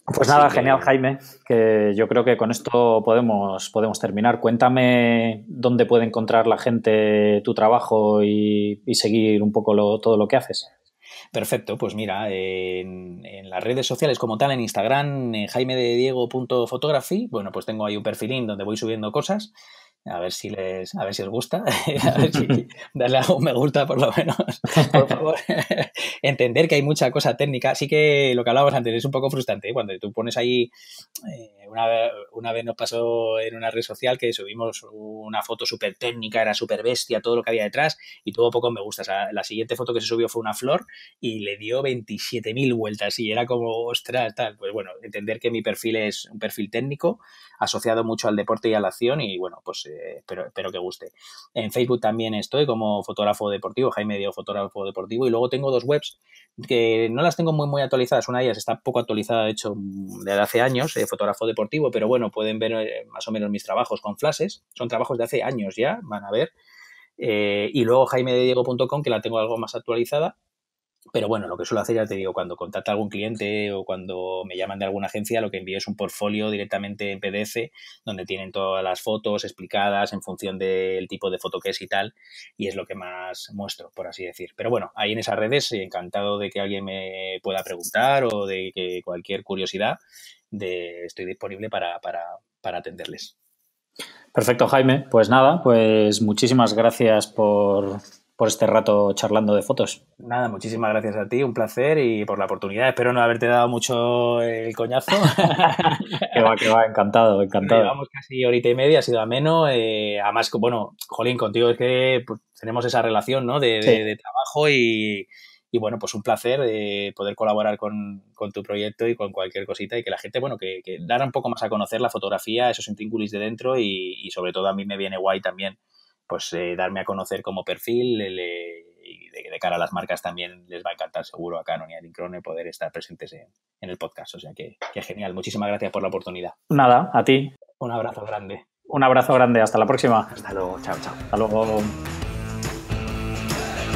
Speaker 1: Pues nada, genial Jaime, que yo creo que con esto podemos, podemos terminar. Cuéntame dónde puede encontrar la gente tu trabajo y, seguir un poco todo lo que haces.
Speaker 2: Perfecto, pues mira, en, las redes sociales como tal, en Instagram, punto jaimedediego.photography, bueno, pues tengo ahí un perfilín donde voy subiendo cosas a ver si les, a ver si os gusta, (laughs) a ver si (laughs) darle algún me gusta por lo menos, por favor. (laughs) Entender que hay mucha cosa técnica, así que lo que hablábamos antes es un poco frustrante ¿eh? cuando tú pones ahí eh, una, vez nos pasó en una red social que subimos una foto súper técnica, era súper bestia, todo lo que había detrás y tuvo poco me gusta la siguiente foto que se subió fue una flor y le dio 27.000 vueltas y era como, ostras, tal. Pues bueno, entender que mi perfil es un perfil técnico asociado mucho al deporte y a la acción y bueno, pues eh, espero, que guste. En Facebook también estoy como fotógrafo deportivo, Jaime Diego fotógrafo deportivo, y luego tengo dos webs que no las tengo muy, actualizadas. Una de ellas está poco actualizada, de hecho, desde mm, hace años, eh, fotógrafo deportivo, pero bueno, pueden ver eh, más o menos mis trabajos con flashes. Son trabajos de hace años ya, van a ver. y luego Diego.com, que la tengo algo más actualizada. Pero bueno, lo que suelo hacer, ya te digo, cuando contacta algún cliente o cuando me llaman de alguna agencia, lo que envío es un portfolio directamente en PDF, donde tienen todas las fotos explicadas en función del tipo de foto que es y tal, y es lo que más muestro, por así decir. Pero bueno, ahí en esas redes, eh, encantado de que alguien me pueda preguntar o de que cualquier curiosidad, de, estoy disponible para atenderles.
Speaker 1: Perfecto, Jaime. Pues nada, pues muchísimas gracias por,
Speaker 2: por este rato charlando de fotos. Nada, muchísimas gracias a ti, un placer y por la oportunidad. Espero no haberte dado mucho el coñazo. (laughs) que va, que va, encantado, encantado. Llevamos casi horita y media, ha sido ameno. Eh, además, bueno, Jolín, contigo es que pues, tenemos esa relación ¿no? de, trabajo y, bueno, pues un placer de eh, poder colaborar con, tu proyecto y con cualquier cosita y que la gente, bueno, que, que dar un poco más a conocer la fotografía, esos intrínculos de dentro y, y, sobre todo a mí me viene guay también pues eh, darme a conocer como perfil y de, cara a las marcas también les va a encantar seguro a Canon y a Lincrone poder estar presentes en, el podcast. O sea que, que, genial. Muchísimas gracias por la oportunidad.
Speaker 1: Nada, a ti.
Speaker 2: Un abrazo grande.
Speaker 1: Un abrazo grande. Hasta la próxima. Hasta
Speaker 2: luego. Chao, chao. Hasta
Speaker 1: luego.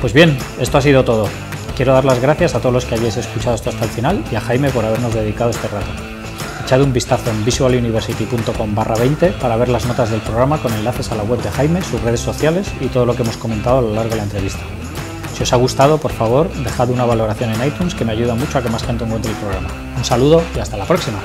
Speaker 1: Pues bien, esto ha sido todo. Quiero dar las gracias a todos los que hayáis escuchado esto hasta el final y a Jaime por habernos dedicado este rato. Echad un vistazo en visualuniversity.com barra 20 para ver las notas del programa con enlaces a la web de Jaime, sus redes sociales y todo lo que hemos comentado a lo largo de la entrevista. Si os ha gustado, por favor, dejad una valoración en iTunes que me ayuda mucho a que más gente encuentre el programa. Un saludo y hasta la próxima.